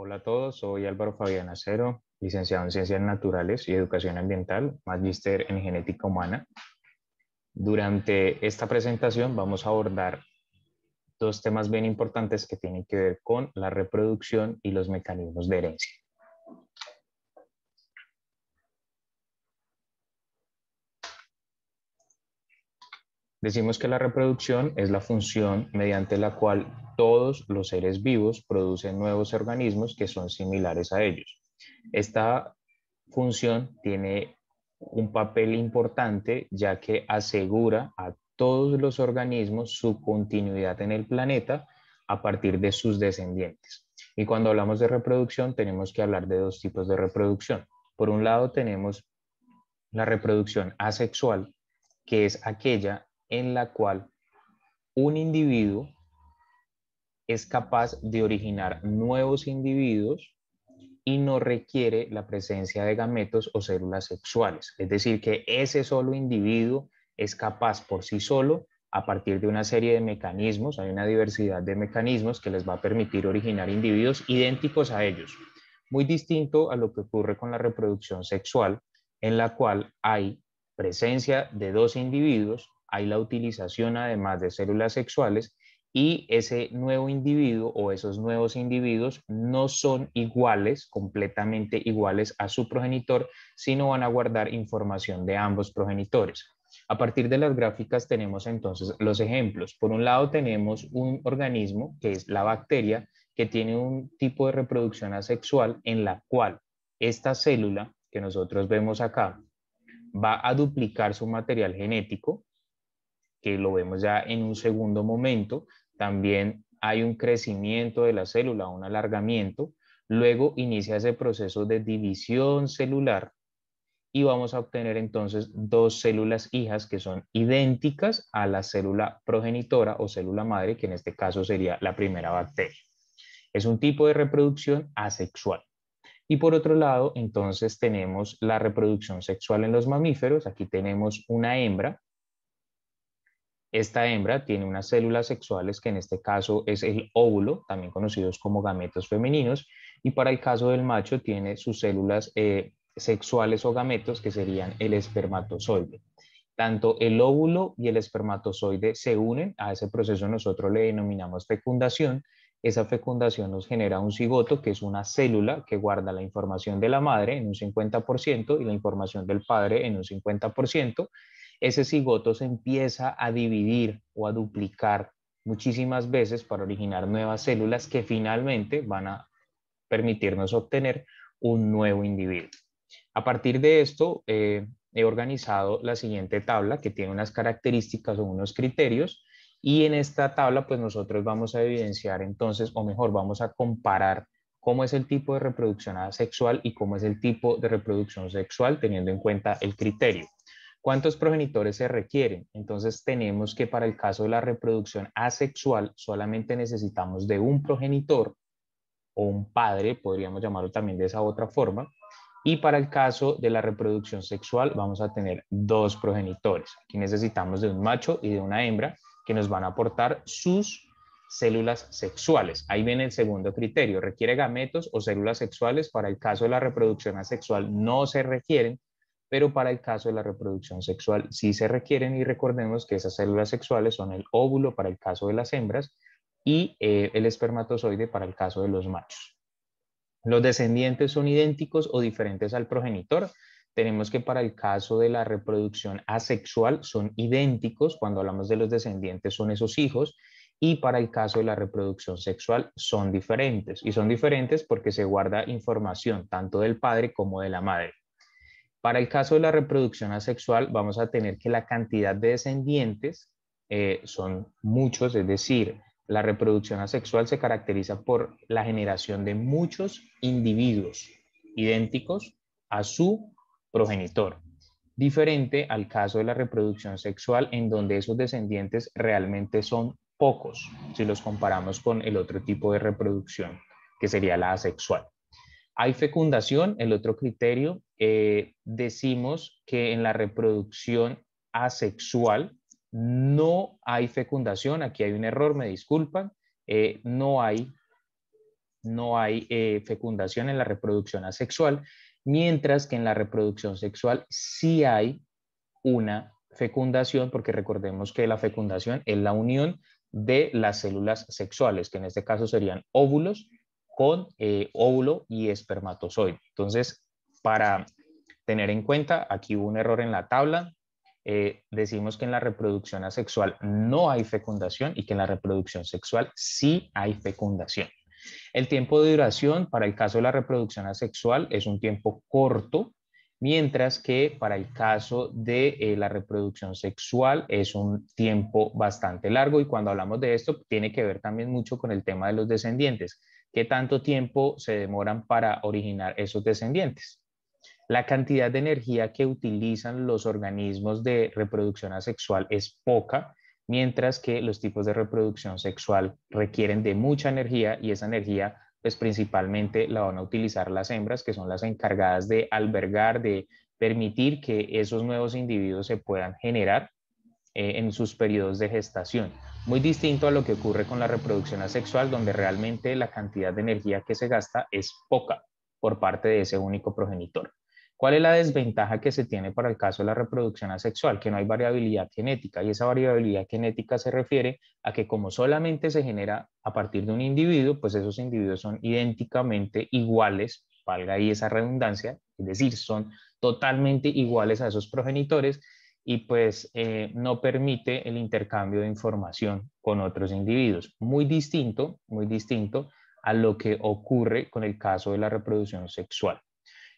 Hola a todos, soy Álvaro Fabián Acero, licenciado en Ciencias Naturales y Educación Ambiental, Magister en Genética Humana. Durante esta presentación vamos a abordar dos temas bien importantes que tienen que ver con la reproducción y los mecanismos de herencia. Decimos que la reproducción es la función mediante la cual todos los seres vivos producen nuevos organismos que son similares a ellos. Esta función tiene un papel importante ya que asegura a todos los organismos su continuidad en el planeta a partir de sus descendientes. Y cuando hablamos de reproducción tenemos que hablar de dos tipos de reproducción. Por un lado tenemos la reproducción asexual, que es aquella en la cual un individuo es capaz de originar nuevos individuos y no requiere la presencia de gametos o células sexuales. Es decir, que ese solo individuo es capaz por sí solo, a partir de una serie de mecanismos, hay una diversidad de mecanismos que les va a permitir originar individuos idénticos a ellos. Muy distinto a lo que ocurre con la reproducción sexual, en la cual hay presencia de dos individuos hay la utilización además de células sexuales y ese nuevo individuo o esos nuevos individuos no son iguales, completamente iguales a su progenitor, sino van a guardar información de ambos progenitores. A partir de las gráficas tenemos entonces los ejemplos. Por un lado tenemos un organismo que es la bacteria que tiene un tipo de reproducción asexual en la cual esta célula que nosotros vemos acá va a duplicar su material genético que lo vemos ya en un segundo momento, también hay un crecimiento de la célula, un alargamiento, luego inicia ese proceso de división celular y vamos a obtener entonces dos células hijas que son idénticas a la célula progenitora o célula madre, que en este caso sería la primera bacteria. Es un tipo de reproducción asexual. Y por otro lado, entonces tenemos la reproducción sexual en los mamíferos. Aquí tenemos una hembra esta hembra tiene unas células sexuales que en este caso es el óvulo, también conocidos como gametos femeninos, y para el caso del macho tiene sus células eh, sexuales o gametos que serían el espermatozoide. Tanto el óvulo y el espermatozoide se unen, a ese proceso nosotros le denominamos fecundación, esa fecundación nos genera un cigoto, que es una célula que guarda la información de la madre en un 50% y la información del padre en un 50%, ese cigoto se empieza a dividir o a duplicar muchísimas veces para originar nuevas células que finalmente van a permitirnos obtener un nuevo individuo. A partir de esto, eh, he organizado la siguiente tabla que tiene unas características o unos criterios y en esta tabla pues nosotros vamos a evidenciar entonces, o mejor, vamos a comparar cómo es el tipo de reproducción asexual y cómo es el tipo de reproducción sexual teniendo en cuenta el criterio. ¿Cuántos progenitores se requieren? Entonces tenemos que para el caso de la reproducción asexual solamente necesitamos de un progenitor o un padre, podríamos llamarlo también de esa otra forma. Y para el caso de la reproducción sexual vamos a tener dos progenitores. Aquí necesitamos de un macho y de una hembra que nos van a aportar sus células sexuales. Ahí viene el segundo criterio. Requiere gametos o células sexuales. Para el caso de la reproducción asexual no se requieren, pero para el caso de la reproducción sexual sí se requieren y recordemos que esas células sexuales son el óvulo para el caso de las hembras y eh, el espermatozoide para el caso de los machos. Los descendientes son idénticos o diferentes al progenitor. Tenemos que para el caso de la reproducción asexual son idénticos, cuando hablamos de los descendientes son esos hijos, y para el caso de la reproducción sexual son diferentes. Y son diferentes porque se guarda información tanto del padre como de la madre. Para el caso de la reproducción asexual, vamos a tener que la cantidad de descendientes eh, son muchos, es decir, la reproducción asexual se caracteriza por la generación de muchos individuos idénticos a su progenitor, diferente al caso de la reproducción sexual en donde esos descendientes realmente son pocos si los comparamos con el otro tipo de reproducción, que sería la asexual. Hay fecundación, el otro criterio eh, decimos que en la reproducción asexual no hay fecundación, aquí hay un error, me disculpan, eh, no hay, no hay eh, fecundación en la reproducción asexual, mientras que en la reproducción sexual sí hay una fecundación, porque recordemos que la fecundación es la unión de las células sexuales, que en este caso serían óvulos con óvulo y espermatozoide. Entonces, para tener en cuenta, aquí hubo un error en la tabla, eh, decimos que en la reproducción asexual no hay fecundación y que en la reproducción sexual sí hay fecundación. El tiempo de duración para el caso de la reproducción asexual es un tiempo corto, mientras que para el caso de eh, la reproducción sexual es un tiempo bastante largo y cuando hablamos de esto tiene que ver también mucho con el tema de los descendientes. ¿Qué tanto tiempo se demoran para originar esos descendientes? La cantidad de energía que utilizan los organismos de reproducción asexual es poca, mientras que los tipos de reproducción sexual requieren de mucha energía y esa energía pues principalmente la van a utilizar las hembras, que son las encargadas de albergar, de permitir que esos nuevos individuos se puedan generar eh, en sus periodos de gestación. Muy distinto a lo que ocurre con la reproducción asexual, donde realmente la cantidad de energía que se gasta es poca por parte de ese único progenitor. ¿Cuál es la desventaja que se tiene para el caso de la reproducción asexual? Que no hay variabilidad genética y esa variabilidad genética se refiere a que como solamente se genera a partir de un individuo, pues esos individuos son idénticamente iguales, valga ahí esa redundancia, es decir, son totalmente iguales a esos progenitores y pues eh, no permite el intercambio de información con otros individuos. Muy distinto, muy distinto a lo que ocurre con el caso de la reproducción sexual.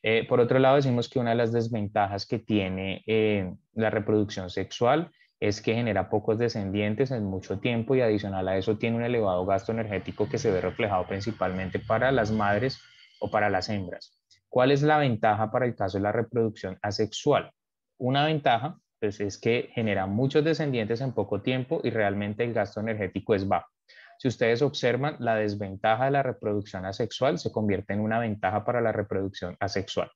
Eh, por otro lado, decimos que una de las desventajas que tiene eh, la reproducción sexual es que genera pocos descendientes en mucho tiempo y adicional a eso tiene un elevado gasto energético que se ve reflejado principalmente para las madres o para las hembras. ¿Cuál es la ventaja para el caso de la reproducción asexual? Una ventaja pues, es que genera muchos descendientes en poco tiempo y realmente el gasto energético es bajo. Si ustedes observan, la desventaja de la reproducción asexual se convierte en una ventaja para la reproducción asexual.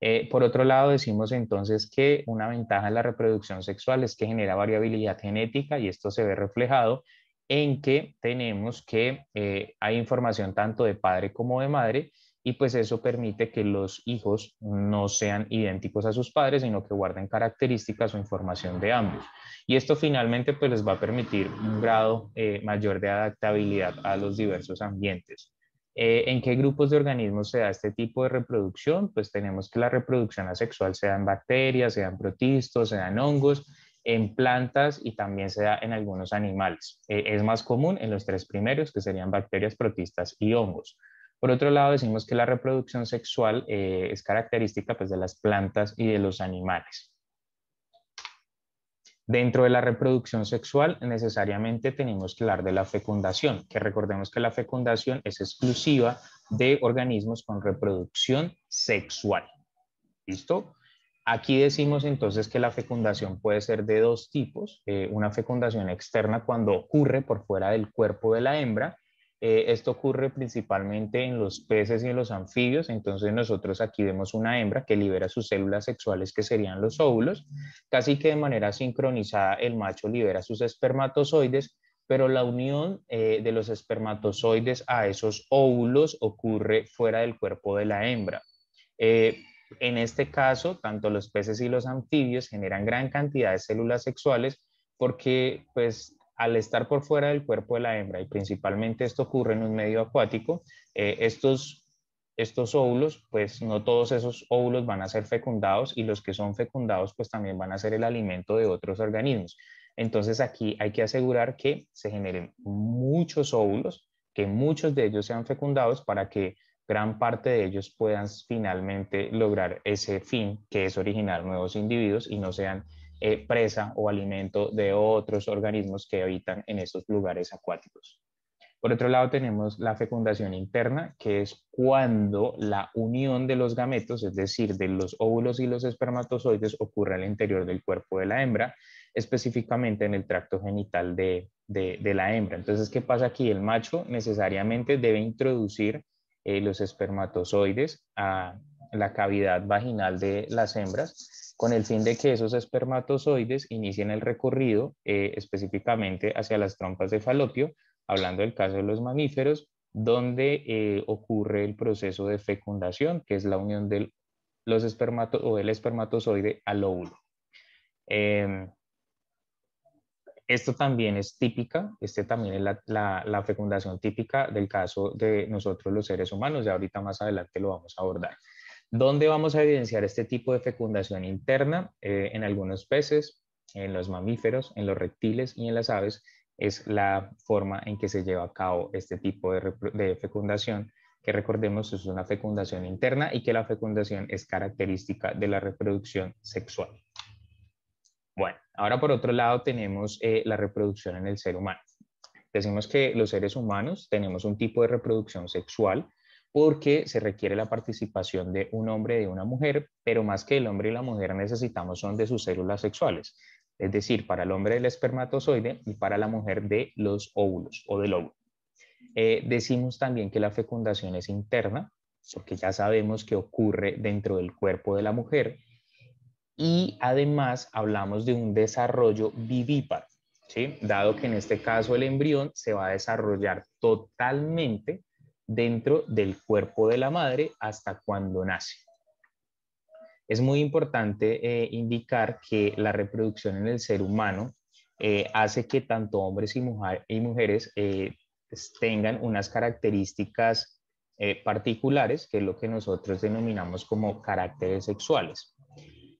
Eh, por otro lado, decimos entonces que una ventaja de la reproducción sexual es que genera variabilidad genética y esto se ve reflejado en que tenemos que eh, hay información tanto de padre como de madre y pues eso permite que los hijos no sean idénticos a sus padres, sino que guarden características o información de ambos. Y esto finalmente pues les va a permitir un grado eh, mayor de adaptabilidad a los diversos ambientes. Eh, ¿En qué grupos de organismos se da este tipo de reproducción? Pues tenemos que la reproducción asexual se da en bacterias, se en protistas, se en hongos, en plantas y también se da en algunos animales. Eh, es más común en los tres primeros, que serían bacterias, protistas y hongos. Por otro lado, decimos que la reproducción sexual eh, es característica pues, de las plantas y de los animales. Dentro de la reproducción sexual, necesariamente tenemos que hablar de la fecundación, que recordemos que la fecundación es exclusiva de organismos con reproducción sexual. ¿Listo? Aquí decimos entonces que la fecundación puede ser de dos tipos, eh, una fecundación externa cuando ocurre por fuera del cuerpo de la hembra eh, esto ocurre principalmente en los peces y en los anfibios, entonces nosotros aquí vemos una hembra que libera sus células sexuales que serían los óvulos, casi que de manera sincronizada el macho libera sus espermatozoides, pero la unión eh, de los espermatozoides a esos óvulos ocurre fuera del cuerpo de la hembra. Eh, en este caso, tanto los peces y los anfibios generan gran cantidad de células sexuales porque pues al estar por fuera del cuerpo de la hembra, y principalmente esto ocurre en un medio acuático, eh, estos, estos óvulos, pues no todos esos óvulos van a ser fecundados y los que son fecundados, pues también van a ser el alimento de otros organismos. Entonces aquí hay que asegurar que se generen muchos óvulos, que muchos de ellos sean fecundados para que gran parte de ellos puedan finalmente lograr ese fin que es originar nuevos individuos y no sean eh, presa o alimento de otros organismos que habitan en estos lugares acuáticos. Por otro lado, tenemos la fecundación interna, que es cuando la unión de los gametos, es decir, de los óvulos y los espermatozoides, ocurre al interior del cuerpo de la hembra, específicamente en el tracto genital de, la hembra. Entonces, ¿qué pasa aquí? El macho necesariamente debe introducir eh, los espermatozoides a, la cavidad vaginal de las hembras con el fin de que esos espermatozoides inicien el recorrido eh, específicamente hacia las trompas de falopio, hablando del caso de los mamíferos, donde eh, ocurre el proceso de fecundación, que es la unión del, los espermatozoide al óvulo. Em, esto también es típica, este también es la, la, fecundación típica del caso de nosotros los seres humanos, y ahorita más adelante lo vamos a abordar. ¿Dónde vamos a evidenciar este tipo de fecundación interna? Eh, en algunos peces, en los mamíferos, en los reptiles y en las aves es la forma en que se lleva a cabo este tipo de, fecundación, que recordemos es una fecundación interna y que la fecundación es característica de la reproducción sexual. Bueno, ahora por otro lado tenemos eh, la reproducción en el ser humano. Decimos que los seres humanos tenemos un tipo de reproducción sexual porque se requiere la participación de un hombre y de una mujer, pero más que el hombre y la mujer necesitamos son de sus células sexuales, es decir, para el hombre del espermatozoide y para la mujer de los óvulos o del óvulo. Eh, decimos también que la fecundación es interna, porque ya sabemos que ocurre dentro del cuerpo de la mujer, y además hablamos de un desarrollo vivíparo, dado que en este caso el embrión se va a desarrollar totalmente dentro del cuerpo de la madre hasta cuando nace. Es muy importante eh, indicar que la reproducción en el ser humano eh, hace que tanto hombres y, mujeres eh, pues, tengan unas características particulares, que es lo que nosotros denominamos como caracteres sexuales.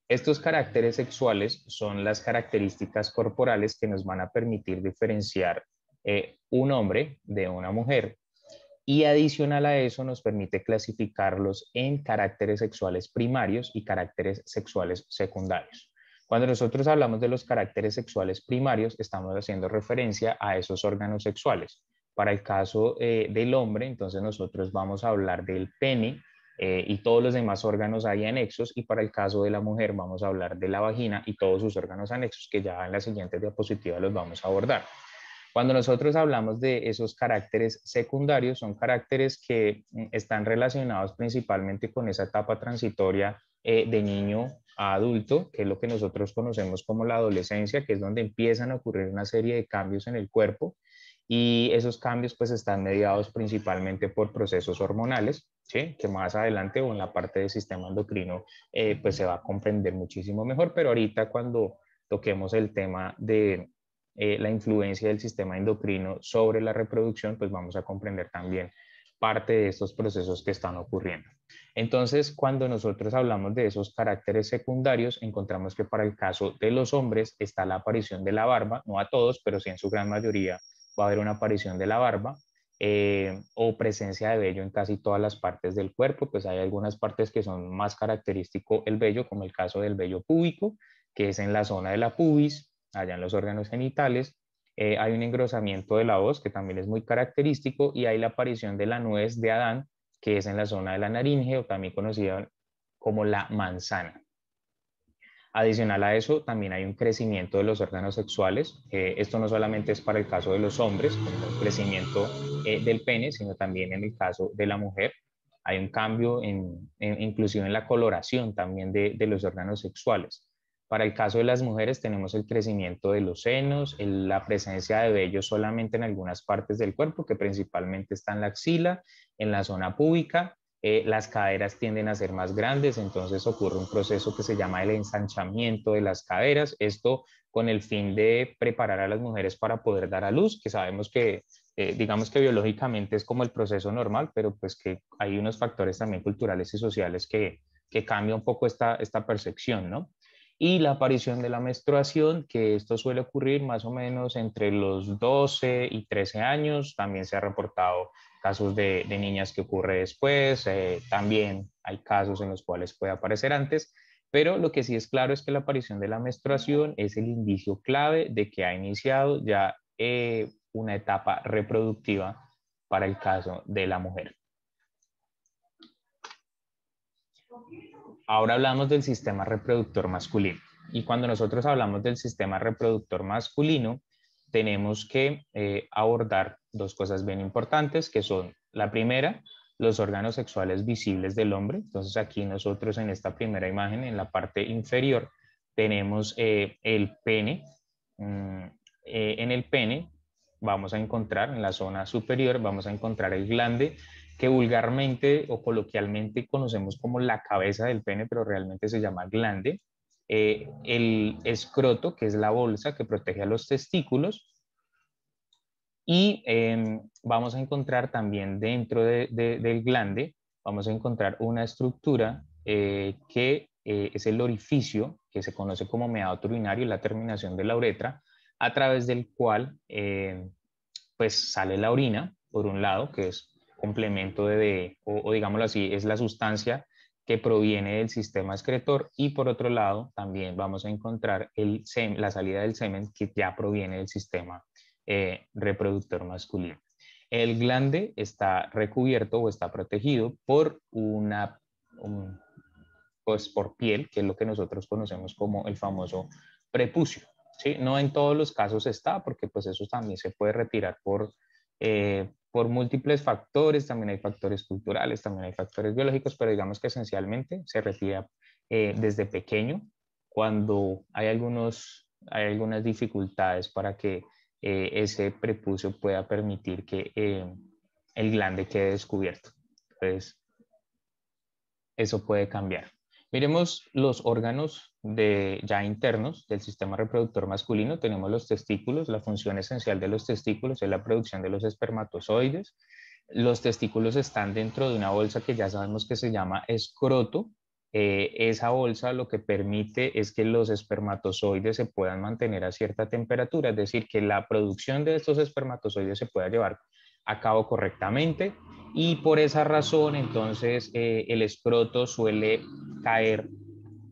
Estos caracteres sexuales son las características corporales que nos van a permitir diferenciar un hombre de una mujer y adicional a eso nos permite clasificarlos en caracteres sexuales primarios y caracteres sexuales secundarios. Cuando nosotros hablamos de los caracteres sexuales primarios, estamos haciendo referencia a esos órganos sexuales. Para el caso eh, del hombre, entonces nosotros vamos a hablar del pene eh, y todos los demás órganos ahí anexos, y para el caso de la mujer vamos a hablar de la vagina y todos sus órganos anexos, que ya en la siguiente diapositiva los vamos a abordar. Cuando nosotros hablamos de esos caracteres secundarios, son caracteres que mm, están relacionados principalmente con esa etapa transitoria eh, de niño a adulto, que es lo que nosotros conocemos como la adolescencia, que es donde empiezan a ocurrir una serie de cambios en el cuerpo y esos cambios pues están mediados principalmente por procesos hormonales, que más adelante o en la parte del sistema endocrino eh, pues se va a comprender muchísimo mejor, pero ahorita cuando toquemos el tema de eh, la influencia del sistema endocrino sobre la reproducción, pues vamos a comprender también parte de estos procesos que están ocurriendo. Entonces, cuando nosotros hablamos de esos caracteres secundarios, encontramos que para el caso de los hombres está la aparición de la barba, no a todos, pero sí en su gran mayoría va a haber una aparición de la barba. Eh, o presencia de vello en casi todas las partes del cuerpo, pues hay algunas partes que son más característico el vello, como el caso del vello púbico, que es en la zona de la pubis, allá en los órganos genitales. Eh, hay un engrosamiento de la voz que también es muy característico y hay la aparición de la nuez de Adán, que es en la zona de la naringe o también conocida como la manzana. Adicional a eso, también hay un crecimiento de los órganos sexuales. esto no solamente es para el caso de los hombres, el crecimiento eh, del pene, sino también en el caso de la mujer. Hay un cambio en, en inclusive en la coloración también de los órganos sexuales. Para el caso de las mujeres tenemos el crecimiento de los senos, la presencia de vellos solamente en algunas partes del cuerpo, que principalmente está en la axila, en la zona púbica. Eh, las caderas tienden a ser más grandes, entonces ocurre un proceso que se llama el ensanchamiento de las caderas. Esto con el fin de preparar a las mujeres para poder dar a luz, que sabemos que eh, digamos que biológicamente es como el proceso normal, pero pues que hay unos factores también culturales y sociales que, que cambia un poco esta percepción, ¿no? y la aparición de la menstruación, que esto suele ocurrir más o menos entre los 12 y 13 años. También se ha reportado casos de, niñas que ocurre después, eh, también hay casos en los cuales puede aparecer antes, pero lo que sí es claro es que la aparición de la menstruación es el indicio clave de que ha iniciado ya eh, una etapa reproductiva para el caso de la mujer. Ahora hablamos del sistema reproductor masculino. Y cuando nosotros hablamos del sistema reproductor masculino, tenemos que eh, abordar dos cosas bien importantes, que son la primera, los órganos sexuales visibles del hombre. Entonces aquí nosotros en esta primera imagen, en la parte inferior, tenemos eh, el pene. Mm, eh, en el pene vamos a encontrar, en la zona superior, vamos a encontrar el glande que vulgarmente o coloquialmente conocemos como la cabeza del pene, pero realmente se llama glande, eh, el escroto, que es la bolsa que protege a los testículos, y em, vamos a encontrar también dentro del glande, vamos a encontrar una estructura eh, que eh, es el orificio, que se conoce como meato urinario, la terminación de la uretra, a través del cual em, pues sale la orina, por un lado, que es complemento de, o, digámoslo así, es la sustancia que proviene del sistema excretor y por otro lado también vamos a encontrar el la salida del semen que ya proviene del sistema eh, reproductor masculino. El glande está recubierto o está protegido por una pues por piel, que es lo que nosotros conocemos como el famoso prepucio. ¿sí? No en todos los casos está, porque pues eso también se puede retirar por, eh, por múltiples factores, también hay factores culturales, también hay factores biológicos, pero digamos que esencialmente se retira eh, desde pequeño cuando hay, algunos, algunas dificultades para que eh, ese prepucio pueda permitir que eh, el glande quede descubierto. Entonces, eso puede cambiar. Miremos los órganos de, ya internos del sistema reproductor masculino. Tenemos los testículos, la función esencial de los testículos es la producción de los espermatozoides. Los testículos están dentro de una bolsa que ya sabemos que se llama escroto. Eh, esa bolsa lo que permite es que los espermatozoides se puedan mantener a cierta temperatura, es decir, que la producción de estos espermatozoides se pueda llevar a cabo correctamente y por esa razón entonces eh, el escroto suele caer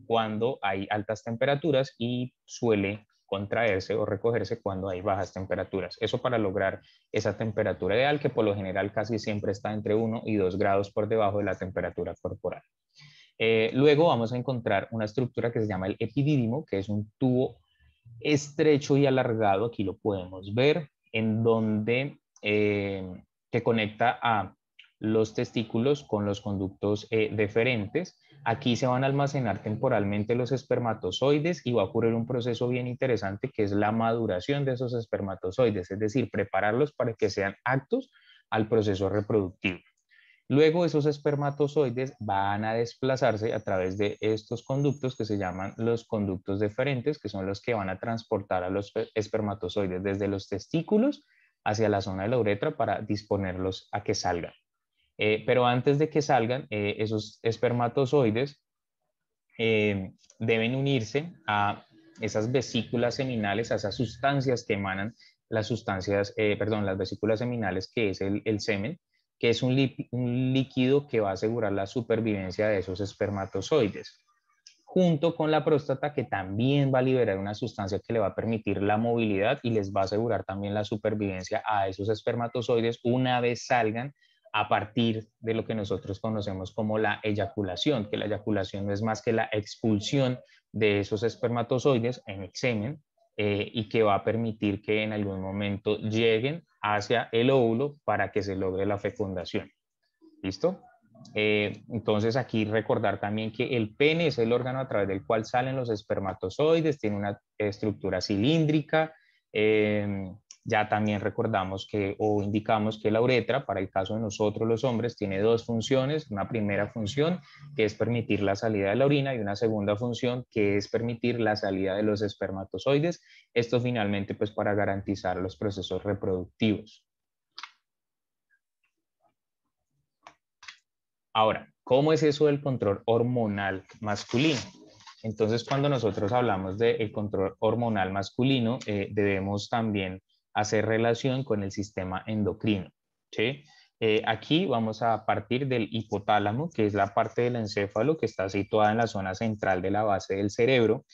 cuando hay altas temperaturas y suele contraerse o recogerse cuando hay bajas temperaturas. Eso para lograr esa temperatura ideal que por lo general casi siempre está entre 1 y 2 grados por debajo de la temperatura corporal. Eh, luego vamos a encontrar una estructura que se llama el epidídimo, que es un tubo estrecho y alargado, aquí lo podemos ver, en donde eh, que conecta a los testículos con los conductos eh, deferentes. Aquí se van a almacenar temporalmente los espermatozoides y va a ocurrir un proceso bien interesante que es la maduración de esos espermatozoides, es decir, prepararlos para que sean aptos al proceso reproductivo. Luego esos espermatozoides van a desplazarse a través de estos conductos que se llaman los conductos deferentes, que son los que van a transportar a los eh, espermatozoides desde los testículos hacia la zona de la uretra para disponerlos a que salgan. Eh, pero antes de que salgan, eh, esos espermatozoides eh, deben unirse a esas vesículas seminales, a esas sustancias que emanan las sustancias, perdón, las vesículas seminales, que es el, semen, que es un líquido que va a asegurar la supervivencia de esos espermatozoides junto con la próstata que también va a liberar una sustancia que le va a permitir la movilidad y les va a asegurar también la supervivencia a esos espermatozoides una vez salgan a partir de lo que nosotros conocemos como la eyaculación, que la eyaculación no es más que la expulsión de esos espermatozoides en el semen eh, y que va a permitir que en algún momento lleguen hacia el óvulo para que se logre la fecundación. ¿Listo? Eh, entonces aquí recordar también que el pene es el órgano a través del cual salen los espermatozoides, tiene una estructura cilíndrica, eh, ya también recordamos que o indicamos que la uretra, para el caso de nosotros los hombres, tiene dos funciones. Una primera función que es permitir la salida de la orina y una segunda función que es permitir la salida de los espermatozoides. Esto finalmente pues para garantizar los procesos reproductivos. Ahora, ¿cómo es eso del control hormonal masculino? Entonces, cuando nosotros hablamos del control hormonal masculino, eh, debemos también hacer relación con el sistema endocrino. Eh, aquí vamos a partir del hipotálamo, que es la parte del encéfalo que está situada en la zona central de la base del cerebro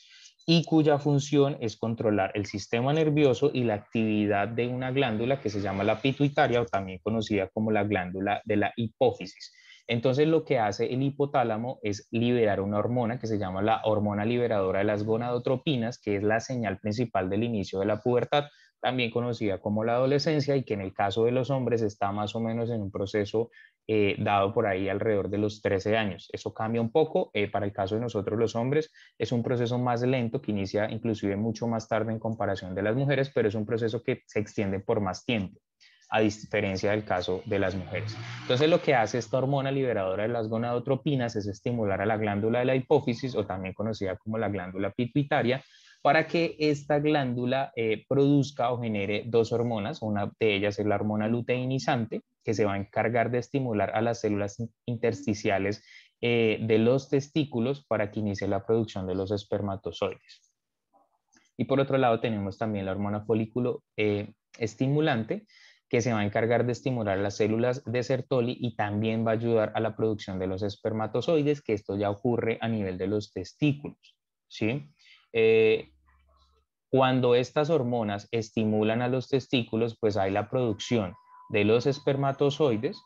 y cuya función es controlar el sistema nervioso y la actividad de una glándula que se llama la pituitaria o también conocida como la glándula de la hipófisis. Entonces lo que hace el hipotálamo es liberar una hormona que se llama la hormona liberadora de las gonadotropinas, que es la señal principal del inicio de la pubertad, también conocida como la adolescencia y que en el caso de los hombres está más o menos en un proceso eh, dado por ahí alrededor de los 13 años. Eso cambia un poco, eh, para el caso de nosotros los hombres es un proceso más lento que inicia inclusive mucho más tarde en comparación de las mujeres, pero es un proceso que se extiende por más tiempo a diferencia del caso de las mujeres. Entonces lo que hace esta hormona liberadora de las gonadotropinas es estimular a la glándula de la hipófisis o también conocida como la glándula pituitaria para que esta glándula eh, produzca o genere dos hormonas. Una de ellas es la hormona luteinizante, que se va a encargar de estimular a las células intersticiales eh, de los testículos para que inicie la producción de los espermatozoides. Y por otro lado tenemos también la hormona folículo eh, estimulante, que se va a encargar de estimular las células de Sertoli y también va a ayudar a la producción de los espermatozoides, que esto ya ocurre a nivel de los testículos. ¿sí? Eh, cuando estas hormonas estimulan a los testículos, pues hay la producción de los espermatozoides,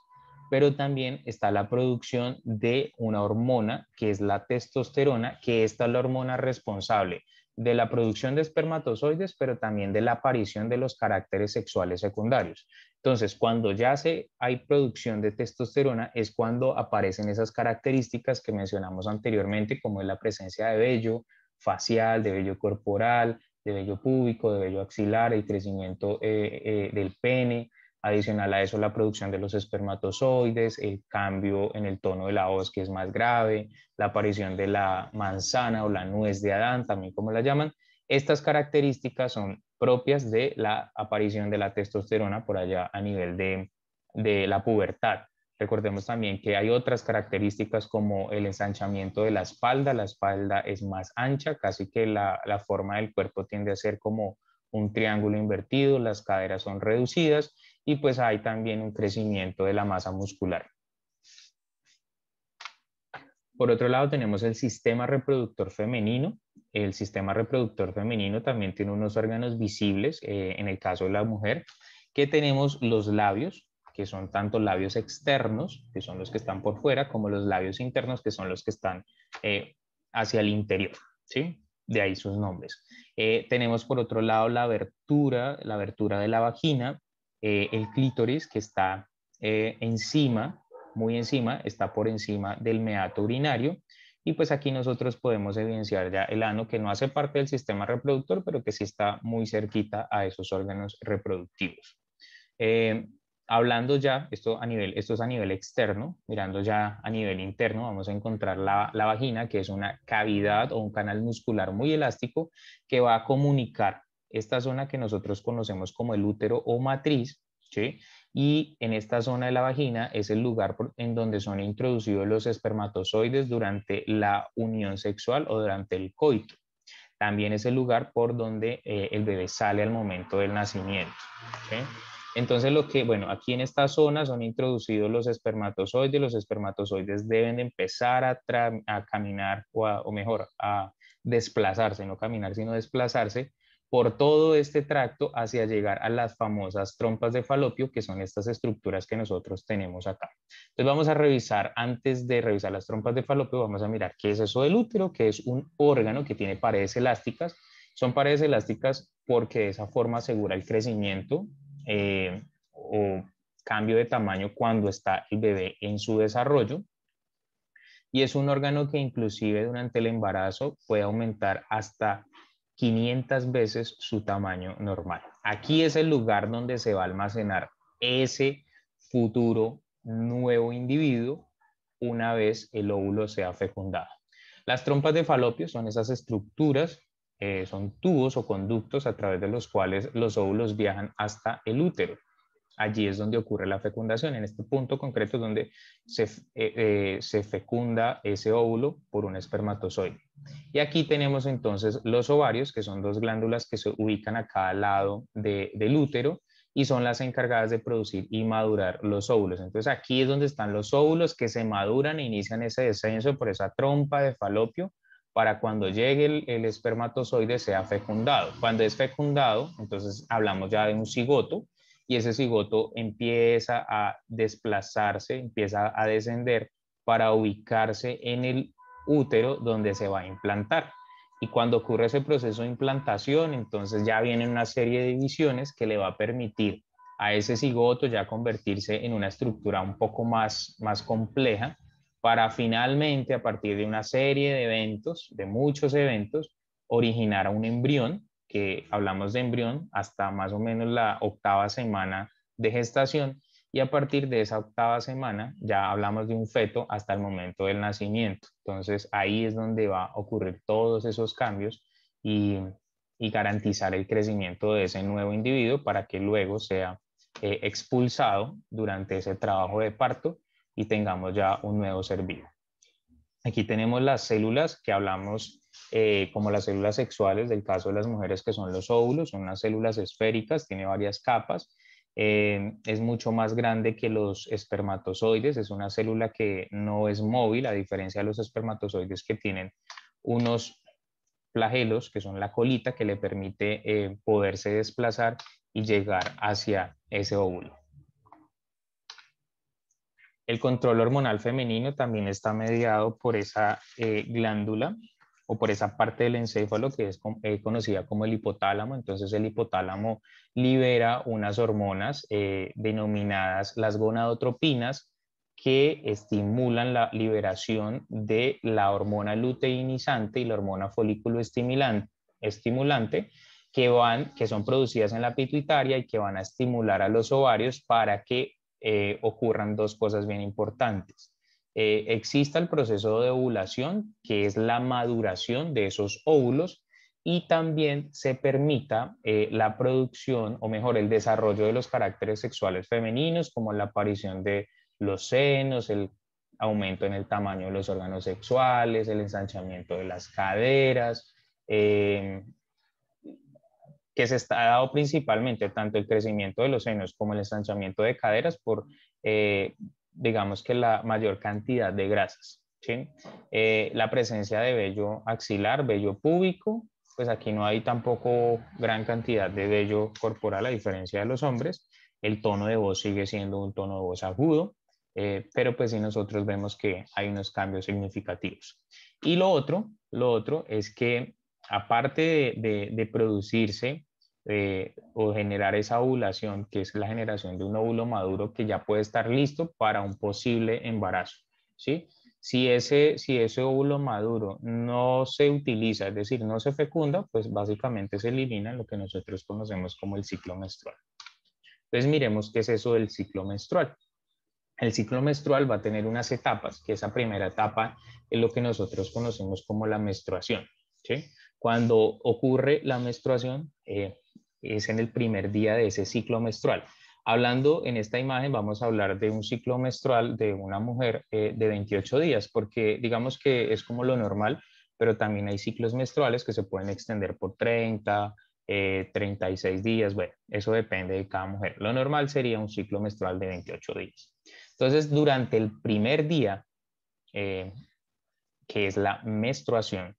pero también está la producción de una hormona que es la testosterona, que esta es la hormona responsable de la producción de espermatozoides, pero también de la aparición de los caracteres sexuales secundarios. Entonces, cuando ya se, hay producción de testosterona es cuando aparecen esas características que mencionamos anteriormente, como es la presencia de vello, facial, de vello corporal, de vello púbico, de vello axilar, el crecimiento eh, eh, del pene, adicional a eso la producción de los espermatozoides, el cambio en el tono de la voz que es más grave, la aparición de la manzana o la nuez de Adán, también como la llaman. Estas características son propias de la aparición de la testosterona por allá a nivel de, de la pubertad. Recordemos también que hay otras características como el ensanchamiento de la espalda. La espalda es más ancha, casi que la, forma del cuerpo tiende a ser como un triángulo invertido, las caderas son reducidas y pues hay también un crecimiento de la masa muscular. Por otro lado tenemos el sistema reproductor femenino. El sistema reproductor femenino también tiene unos órganos visibles, eh, en el caso de la mujer, que tenemos los labios, que son tanto labios externos, que son los que están por fuera, como los labios internos, que son los que están eh, hacia el interior, ¿sí? De ahí sus nombres. Eh, tenemos por otro lado la abertura, la abertura de la vagina, eh, el clítoris que está encima, muy encima, está por encima del meato urinario. Y pues aquí nosotros podemos evidenciar ya el ano que no hace parte del sistema reproductor, pero que sí está muy cerquita a esos órganos reproductivos hablando ya, esto, a nivel, esto es a nivel externo, mirando ya a nivel interno, vamos a encontrar la, vagina, que es una cavidad o un canal muscular muy elástico que va a comunicar esta zona que nosotros conocemos como el útero o matriz, Y en esta zona de la vagina es el lugar en donde son introducidos los espermatozoides durante la unión sexual o durante el coito. También es el lugar por donde eh, el bebé sale al momento del nacimiento. ¿sí? Entonces, lo que, bueno, aquí en esta zona son introducidos los espermatozoides, los espermatozoides deben empezar a, caminar, o, o, mejor, a desplazarse, no caminar, sino desplazarse por todo este tracto hacia llegar a las famosas trompas de falopio, que son estas estructuras que nosotros tenemos acá. Entonces vamos a revisar, antes de revisar las trompas de falopio, vamos a mirar qué es eso del útero, que es un órgano que tiene paredes elásticas, son paredes elásticas porque de esa forma asegura el crecimiento eh, o cambio de tamaño cuando está el bebé en su desarrollo. Y es un órgano que inclusive durante el embarazo puede aumentar hasta 500 veces su tamaño normal. Aquí es el lugar donde se va a almacenar ese futuro nuevo individuo una vez el óvulo sea fecundado. Las trompas de falopio son esas estructuras eh, son tubos o conductos a través de los cuales los óvulos viajan hasta el útero. Allí es donde ocurre la fecundación, en este punto concreto donde eh, eh, se, fecunda ese óvulo por un espermatozoide. Y aquí tenemos entonces los ovarios, que son dos glándulas que se ubican a cada lado del útero, y son las encargadas de producir y madurar los óvulos. Entonces aquí es donde están los óvulos que se maduran e inician ese descenso por esa trompa de falopio para cuando llegue el, espermatozoide sea fecundado. Cuando es fecundado, entonces hablamos ya de un cigoto y ese cigoto empieza a desplazarse, empieza a descender para ubicarse en el útero donde se va a implantar. Y cuando ocurre ese proceso de implantación, entonces ya viene una serie de divisiones que le va a permitir a ese cigoto ya convertirse en una estructura un poco más, más compleja para finalmente, a partir de una serie de eventos, de muchos eventos, originar a un embrión, que hablamos de embrión hasta más o menos la octava semana de gestación, y a partir de esa octava semana ya hablamos de un feto hasta el momento del nacimiento. Entonces ahí es donde va a ocurrir todos esos cambios y, garantizar el crecimiento de ese nuevo individuo para que luego sea eh, expulsado durante ese trabajo de parto y tengamos ya un nuevo ser Aquí tenemos las células que hablamos eh, como las células sexuales, del caso de las mujeres que son los óvulos, son unas células esféricas, tiene varias capas, eh, es mucho más grande que los espermatozoides, es una célula que no es móvil, a diferencia de los espermatozoides que tienen unos flagelos, que son la colita, que le permite eh, poderse desplazar y llegar hacia ese óvulo. El control hormonal femenino también está mediado por esa eh, glándula o por esa parte del encéfalo que es eh, conocida como el hipotálamo. Entonces el hipotálamo libera unas hormonas eh, denominadas las gonadotropinas que estimulan la liberación de la hormona luteinizante y la hormona folículo estimulante que, van, que son producidas en la pituitaria y que van a estimular a los ovarios para que eh, ocurran dos cosas bien importantes. Eh, exista el proceso de ovulación, que es la maduración de esos óvulos, y también se permita eh, la producción, o mejor, el desarrollo de los caracteres sexuales femeninos, como la aparición de los senos, el aumento en el tamaño de los órganos sexuales, el ensanchamiento de las caderas, eh, que se está dado principalmente tanto el crecimiento de los senos como el ensanchamiento de caderas por, eh, digamos que la mayor cantidad de grasas. ¿sí? Eh, la presencia de vello axilar, vello púbico, pues aquí no hay tampoco gran cantidad de vello corporal a diferencia de los hombres. El tono de voz sigue siendo un tono de voz agudo, eh, pero pues sí nosotros vemos que hay unos cambios significativos. Y lo otro, lo otro es que aparte de, producirse eh, o generar esa ovulación, que es la generación de un óvulo maduro que ya puede estar listo para un posible embarazo, ¿sí? Si ese, si ese óvulo maduro no se utiliza, es decir, no se fecunda, pues básicamente se elimina lo que nosotros conocemos como el ciclo menstrual. Entonces miremos qué es eso del ciclo menstrual. El ciclo menstrual va a tener unas etapas, que esa primera etapa es lo que nosotros conocemos como la menstruación. ¿sí? Cuando ocurre la menstruación, eh, es en el primer día de ese ciclo menstrual. Hablando en esta imagen, vamos a hablar de un ciclo menstrual de una mujer eh, de 28 días, porque digamos que es como lo normal, pero también hay ciclos menstruales que se pueden extender por 30, 36 eh, días, bueno, eso depende de cada mujer. Lo normal sería un ciclo menstrual de 28 días. Entonces, durante el primer día, que es la menstruación,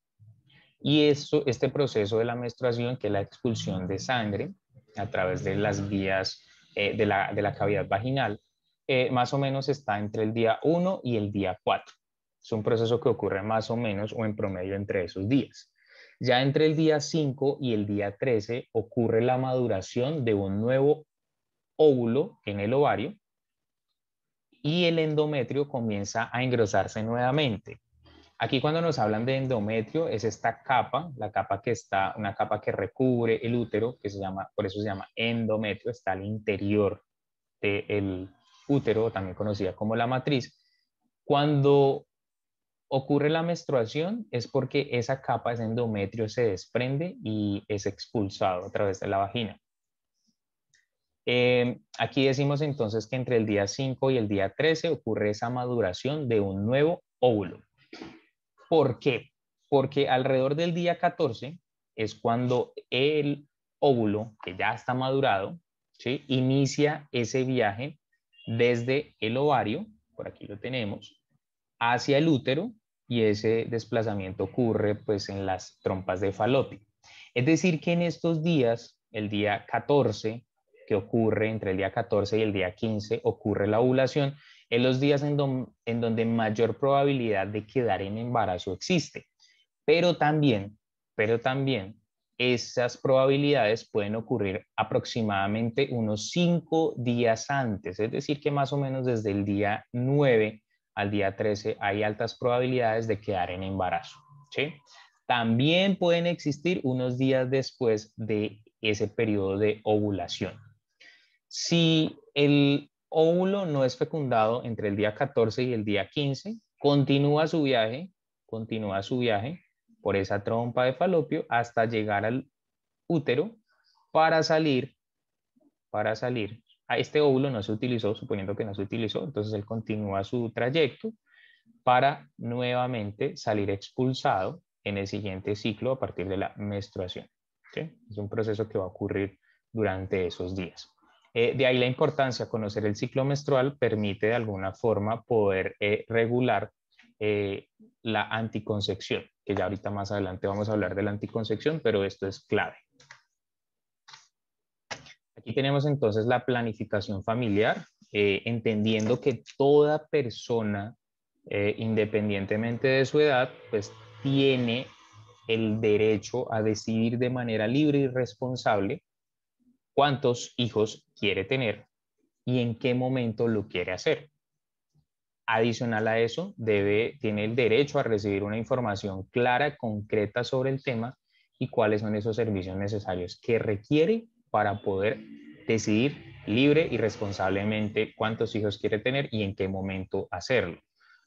y este proceso de la menstruación, que es la expulsión de sangre a través de las vías eh, de, la, de, la, cavidad vaginal, eh, más o menos está entre el día 1 y el día 4. Es un proceso que ocurre más o menos o en promedio entre esos días. Ya entre el día 5 y el día 13 ocurre la maduración de un nuevo óvulo en el ovario y el endometrio comienza a engrosarse nuevamente. Aquí cuando nos hablan de endometrio es esta capa, la capa que está, una capa que recubre el útero, que se llama, por eso se llama endometrio, está al interior del útero, también conocida como la matriz. Cuando ocurre la menstruación es porque esa capa, ese endometrio se desprende y es expulsado a través de la vagina. Eh, aquí decimos entonces que entre el día 5 y el día 13 ocurre esa maduración de un nuevo óvulo. ¿Por qué? Porque alrededor del día 14 es cuando el óvulo, que ya está madurado, ¿sí? inicia ese viaje desde el ovario, por aquí lo tenemos, hacia el útero y ese desplazamiento ocurre pues en las trompas de Falopio. Es decir, que en estos días, el día 14, que ocurre entre el día 14 y el día 15, ocurre la ovulación en los días en, donde mayor probabilidad de quedar en embarazo existe. Pero también, pero también esas probabilidades pueden ocurrir aproximadamente unos cinco días antes, es decir, que más o menos desde el día 9 al día 13 hay altas probabilidades de quedar en embarazo. También pueden existir unos días después de ese periodo de ovulación. Si el óvulo no es fecundado entre el día 14 y el día 15, continúa su viaje, continúa su viaje por esa trompa de falopio hasta llegar al útero para salir, para salir. A ah, este óvulo no se utilizó, suponiendo que no se utilizó, entonces él continúa su trayecto para nuevamente salir expulsado en el siguiente ciclo a partir de la menstruación. Es un proceso que va a ocurrir durante esos días. Eh, de ahí la importancia, conocer el ciclo menstrual permite de alguna forma poder eh, regular eh, la anticoncepción, que ya ahorita más adelante vamos a hablar de la anticoncepción, pero esto es clave. Aquí tenemos entonces la planificación familiar, entendiendo que toda persona, independientemente de su edad, pues tiene el derecho a decidir de manera libre y responsable cuántos hijos quiere tener y en qué momento lo quiere hacer. Adicional a eso, debe, tiene el derecho a recibir una información clara, concreta sobre el tema y cuáles son esos servicios necesarios que requiere para poder decidir libre y responsablemente cuántos hijos quiere tener y en qué momento hacerlo.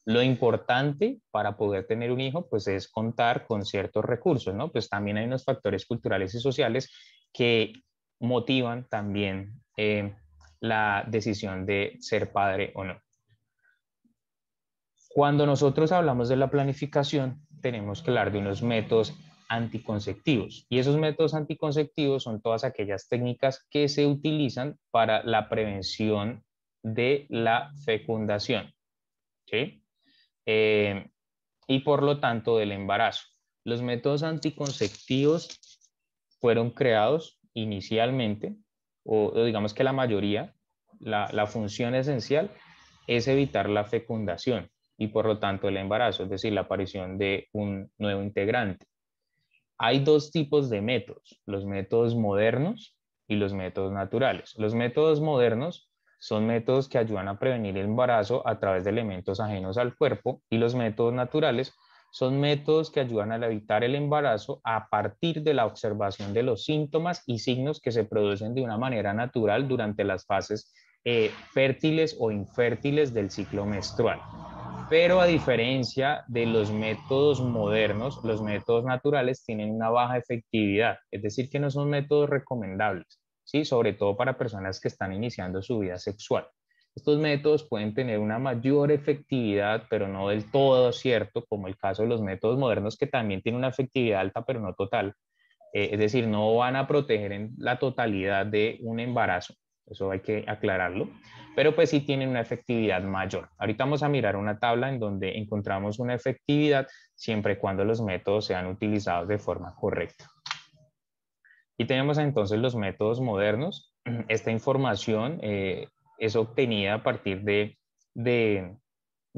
Lo importante para poder tener un hijo, pues es contar con ciertos recursos, ¿no? Pues también hay unos factores culturales y sociales que motivan también eh, la decisión de ser padre o no. Cuando nosotros hablamos de la planificación, tenemos que hablar de unos métodos anticonceptivos. Y esos métodos anticonceptivos son todas aquellas técnicas que se utilizan para la prevención de la fecundación. Eh, y por lo tanto del embarazo. Los métodos anticonceptivos fueron creados inicialmente, o, digamos que la mayoría, la, la función esencial es evitar la fecundación y por lo tanto el embarazo, es decir, la aparición de un nuevo integrante. Hay dos tipos de métodos, los métodos modernos y los métodos naturales. Los métodos modernos son métodos que ayudan a prevenir el embarazo a través de elementos ajenos al cuerpo y los métodos naturales son métodos que ayudan a evitar el embarazo a partir de la observación de los síntomas y signos que se producen de una manera natural durante las fases eh, fértiles o infértiles del ciclo menstrual. Pero a diferencia de los métodos modernos, los métodos naturales tienen una baja efectividad, es decir, que no son métodos recomendables, ¿sí? sobre todo para personas que están iniciando su vida sexual. Estos métodos pueden tener una mayor efectividad, pero no del todo cierto, como el caso de los métodos modernos que también tienen una efectividad alta, pero no total. Eh, es decir, no van a proteger en la totalidad de un embarazo. Eso hay que aclararlo. Pero pues sí tienen una efectividad mayor. Ahorita vamos a mirar una tabla en donde encontramos una efectividad siempre y cuando los métodos sean utilizados de forma correcta. Y tenemos entonces los métodos modernos. Esta información eh, es obtenida a partir de,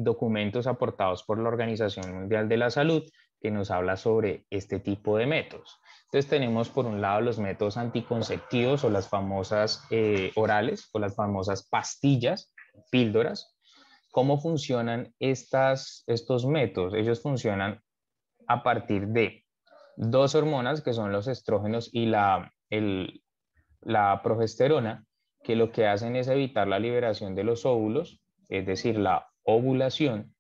documentos aportados por la Organización Mundial de la Salud que nos habla sobre este tipo de métodos. Entonces tenemos por un lado los métodos anticonceptivos o las famosas eh, orales o las famosas pastillas, píldoras. ¿Cómo funcionan estas, estos métodos? Ellos funcionan a partir de dos hormonas que son los estrógenos y la, la progesterona que lo que hacen es evitar la liberación de los óvulos, es decir, la ovulación,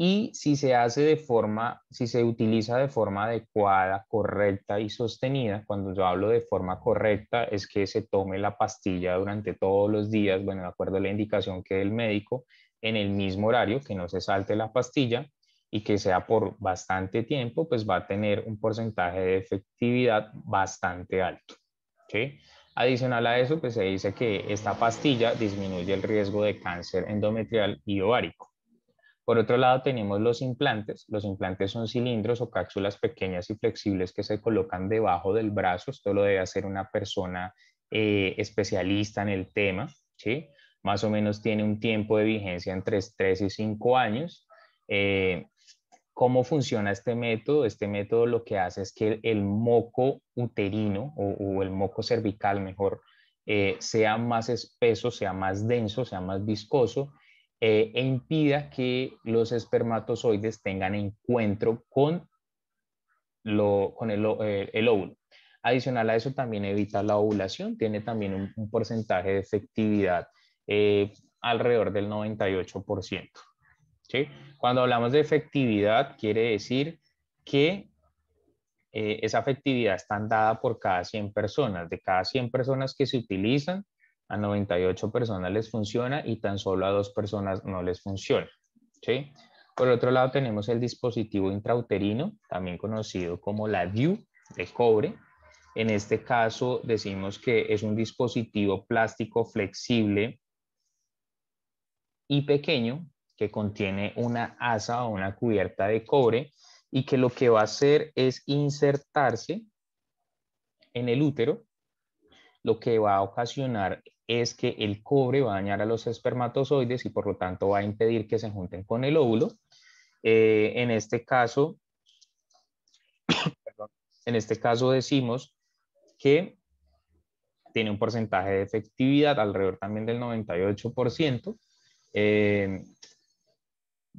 y si se hace de forma, si se utiliza de forma adecuada, correcta y sostenida, cuando yo hablo de forma correcta es que se tome la pastilla durante todos los días, bueno, de acuerdo a la indicación que el médico, en el mismo horario, que no se salte la pastilla y que sea por bastante tiempo, pues va a tener un porcentaje de efectividad bastante alto. ¿ok?, Adicional a eso, pues se dice que esta pastilla disminuye el riesgo de cáncer endometrial y ovárico. Por otro lado, tenemos los implantes. Los implantes son cilindros o cápsulas pequeñas y flexibles que se colocan debajo del brazo. Esto lo debe hacer una persona eh, especialista en el tema, Más o menos tiene un tiempo de vigencia entre 3 y 5 años. Eh, ¿Cómo funciona este método? Este método lo que hace es que el, moco uterino o, el moco cervical, mejor, eh, sea más espeso, sea más denso, sea más viscoso eh, e impida que los espermatozoides tengan encuentro con, eh, el, óvulo. Adicional a eso también evita la ovulación, tiene también un porcentaje de efectividad alrededor del 98%. Cuando hablamos de efectividad, quiere decir que eh, esa efectividad está dada por cada 100 personas. De cada 100 personas que se utilizan, a 98 personas les funciona y tan solo a dos personas no les funciona. Por otro lado, tenemos el dispositivo intrauterino, también conocido como la DIU de cobre. En este caso, decimos que es un dispositivo plástico flexible y pequeño que contiene una asa o una cubierta de cobre y que lo que va a hacer es insertarse en el útero, lo que va a ocasionar es que el cobre va a dañar a los espermatozoides y por lo tanto va a impedir que se junten con el óvulo. Eh, en este caso, en este caso decimos que tiene un porcentaje de efectividad alrededor también del 98%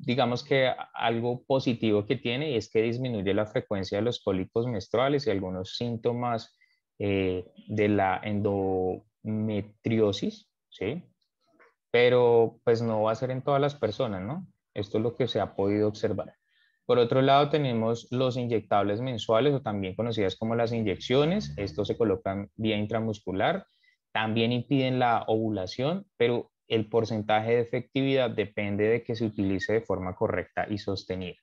digamos que algo positivo que tiene es que disminuye la frecuencia de los cólicos menstruales y algunos síntomas eh, de la endometriosis, ¿sí? Pero pues no va a ser en todas las personas, ¿no? Esto es lo que se ha podido observar. Por otro lado, tenemos los inyectables mensuales o también conocidas como las inyecciones. Estos se colocan vía intramuscular. También impiden la ovulación, pero el porcentaje de efectividad depende de que se utilice de forma correcta y sostenida.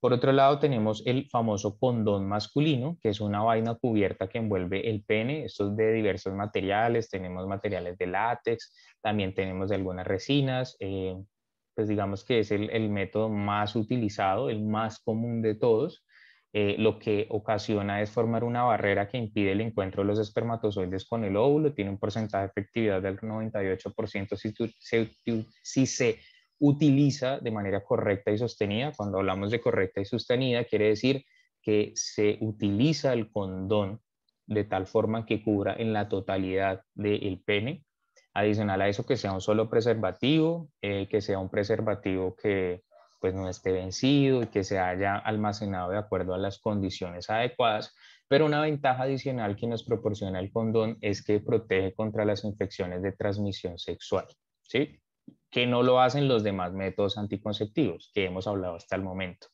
Por otro lado, tenemos el famoso condón masculino, que es una vaina cubierta que envuelve el pene. Esto es de diversos materiales. Tenemos materiales de látex, también tenemos de algunas resinas. Eh, pues digamos que es el método más utilizado, el más común de todos. Eh, lo que ocasiona es formar una barrera que impide el encuentro de los espermatozoides con el óvulo, tiene un porcentaje de efectividad del 98% si, se, utiliza de manera correcta y sostenida. Cuando hablamos de correcta y sostenida, quiere decir que se utiliza el condón de tal forma que cubra en la totalidad del pene. Adicional a eso, que sea un solo preservativo, eh, que sea un preservativo que pues no esté vencido y que se haya almacenado de acuerdo a las condiciones adecuadas. Pero una ventaja adicional que nos proporciona el condón es que protege contra las infecciones de transmisión sexual, ¿sí? Que no lo hacen los demás métodos anticonceptivos que hemos hablado hasta el momento.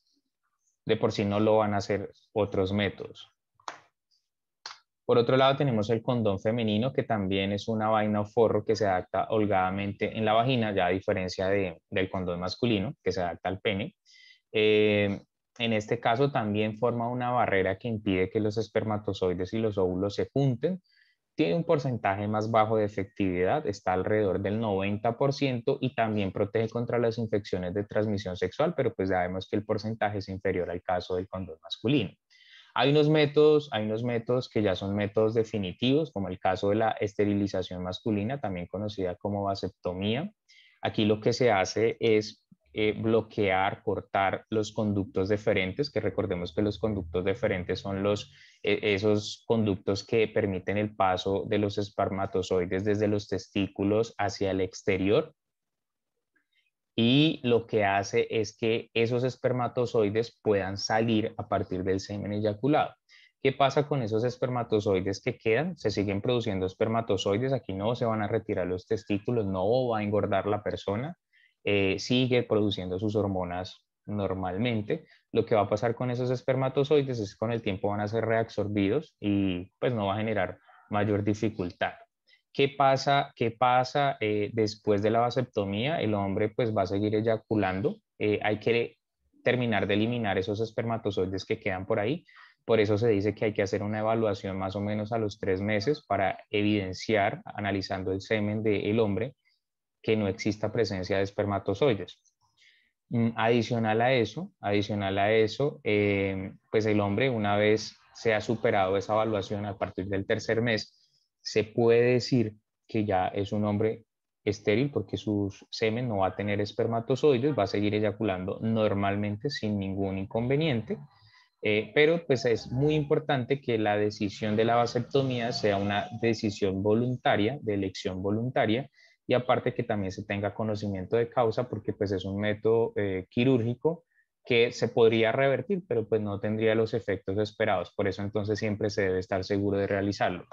De por sí no lo van a hacer otros métodos. Por otro lado, tenemos el condón femenino, que también es una vaina o forro que se adapta holgadamente en la vagina, ya a diferencia del condón masculino, que se adapta al pene. Eh, en este caso, también forma una barrera que impide que los espermatozoides y los óvulos se junten. Tiene un porcentaje más bajo de efectividad, está alrededor del 90% y también protege contra las infecciones de transmisión sexual, pero pues sabemos que el porcentaje es inferior al caso del condón masculino. Hay unos métodos, hay unos métodos que ya son métodos definitivos, como el caso de la esterilización masculina, también conocida como vasectomía. Aquí lo que se hace es eh, bloquear, cortar los conductos deferentes, que recordemos que los conductos deferentes son los, eh, esos conductos que permiten el paso de los espermatozoides desde los testículos hacia el exterior y lo que hace es que esos espermatozoides puedan salir a partir del semen eyaculado. ¿Qué pasa con esos espermatozoides que quedan? Se siguen produciendo espermatozoides, aquí no se van a retirar los testículos, no va a engordar la persona, eh, sigue produciendo sus hormonas normalmente. Lo que va a pasar con esos espermatozoides es que con el tiempo van a ser reabsorbidos y pues no va a generar mayor dificultad. ¿Qué pasa, qué pasa eh, después de la vasectomía? El hombre pues va a seguir eyaculando. Eh, hay que terminar de eliminar esos espermatozoides que quedan por ahí. Por eso se dice que hay que hacer una evaluación más o menos a los tres meses para evidenciar, analizando el semen del hombre, que no exista presencia de espermatozoides. Mm, adicional a eso, adicional a eso, eh, pues el hombre una vez se ha superado esa evaluación a partir del tercer mes, se puede decir que ya es un hombre estéril porque su semen no va a tener espermatozoides, va a seguir eyaculando normalmente sin ningún inconveniente. Eh, pero pues es muy importante que la decisión de la vasectomía sea una decisión voluntaria, de elección voluntaria, y aparte que también se tenga conocimiento de causa porque pues es un método eh, quirúrgico que se podría revertir, pero pues no tendría los efectos esperados. Por eso entonces siempre se debe estar seguro de realizarlo.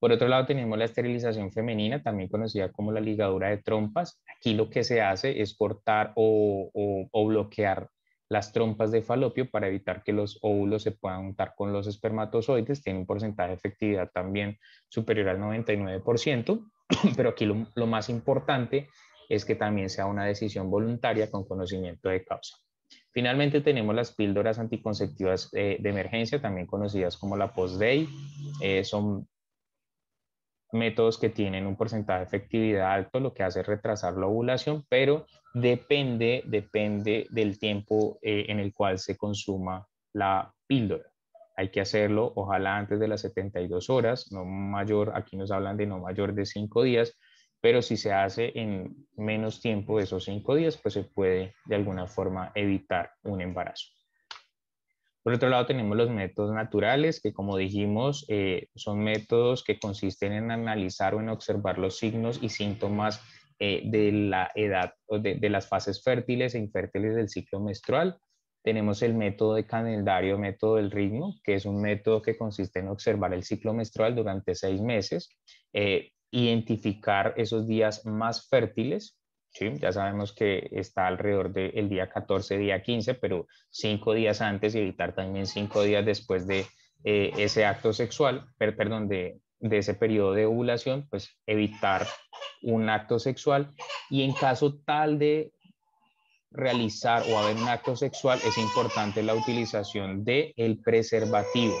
Por otro lado, tenemos la esterilización femenina, también conocida como la ligadura de trompas. Aquí lo que se hace es cortar o, o, bloquear las trompas de falopio para evitar que los óvulos se puedan untar con los espermatozoides. Tiene un porcentaje de efectividad también superior al 99%, pero aquí lo, más importante es que también sea una decisión voluntaria con conocimiento de causa. Finalmente tenemos las píldoras anticonceptivas eh, de emergencia, también conocidas como la post-day. Eh, son métodos que tienen un porcentaje de efectividad alto, lo que hace es retrasar la ovulación, pero depende, depende del tiempo eh, en el cual se consuma la píldora. Hay que hacerlo, ojalá antes de las 72 horas, no mayor, aquí nos hablan de no mayor de 5 días, pero si se hace en menos tiempo de esos 5 días, pues se puede de alguna forma evitar un embarazo. Por otro lado, tenemos los métodos naturales, que como dijimos, eh, son métodos que consisten en analizar o en observar los signos y síntomas eh, de la edad, de, de las fases fértiles e infértiles del ciclo menstrual. Tenemos el método de calendario, método del ritmo, que es un método que consiste en observar el ciclo menstrual durante seis meses, eh, identificar esos días más fértiles ¿sí? Ya sabemos que está alrededor del día 14, día 15, pero cinco días antes y evitar también cinco días después de eh, ese acto sexual, perdón, de, ese periodo de ovulación, pues evitar un acto sexual y en caso tal de realizar o haber un acto sexual es importante la utilización de el preservativo.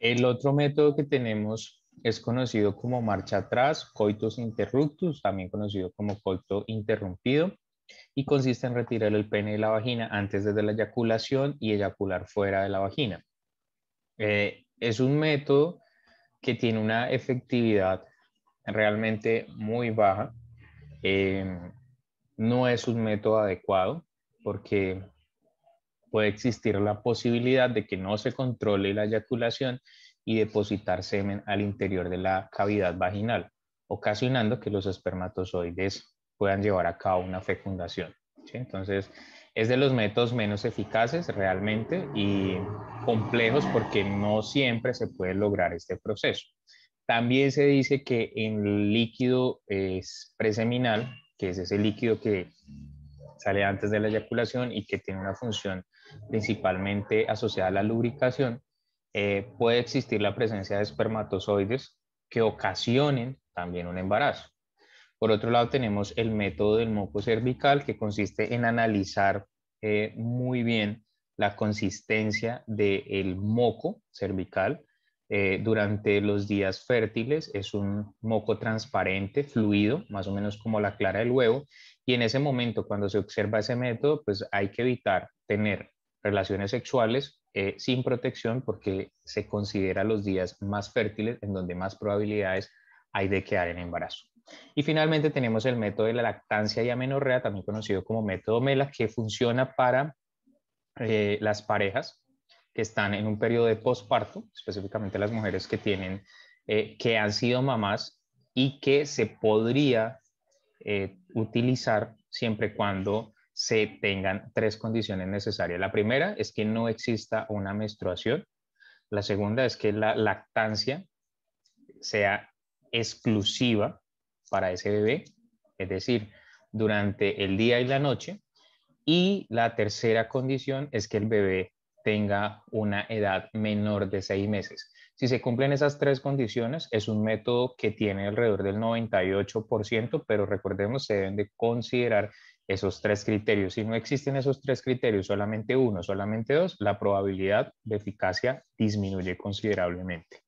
El otro método que tenemos es conocido como marcha atrás, coitos interruptus, también conocido como coito interrumpido, y consiste en retirar el pene de la vagina antes de la eyaculación y eyacular fuera de la vagina. Eh, es un método que tiene una efectividad realmente muy baja. Em, no es un método adecuado porque puede existir la posibilidad de que no se controle la eyaculación y depositar semen al interior de la cavidad vaginal, ocasionando que los espermatozoides puedan llevar a cabo una fecundación. Entonces, es de los métodos menos eficaces realmente y complejos porque no siempre se puede lograr este proceso. También se dice que en líquido eh, preseminal, que es ese líquido que sale antes de la eyaculación y que tiene una función principalmente asociada a la lubricación, eh, puede existir la presencia de espermatozoides que ocasionen también un embarazo. Por otro lado, tenemos el método del moco cervical, que consiste en analizar eh, muy bien la consistencia del moco cervical eh, durante los días fértiles. Es un moco transparente, fluido, más o menos como la clara del huevo. Y en ese momento, cuando se observa ese método, pues hay que evitar tener relaciones sexuales eh, sin protección porque se considera los días más fértiles en donde más probabilidades hay de quedar en embarazo. Y finalmente tenemos el método de la lactancia y amenorrea, también conocido como método MELA, que funciona para eh, las parejas que están en un periodo de posparto, específicamente las mujeres que tienen, eh, que han sido mamás y que se podría utilizar siempre cuando se tengan tres condiciones necesarias. La primera es que no exista una menstruación. La segunda es que la lactancia sea exclusiva para ese bebé, es decir, durante el día y la noche. Y la tercera condición es que el bebé tenga una edad menor de seis meses. Si se cumplen esas tres condiciones, es un método que tiene alrededor del 98%, pero recordemos, se deben de considerar esos tres criterios. Si no existen esos tres criterios, solamente uno, solamente dos, la probabilidad de eficacia disminuye considerablemente.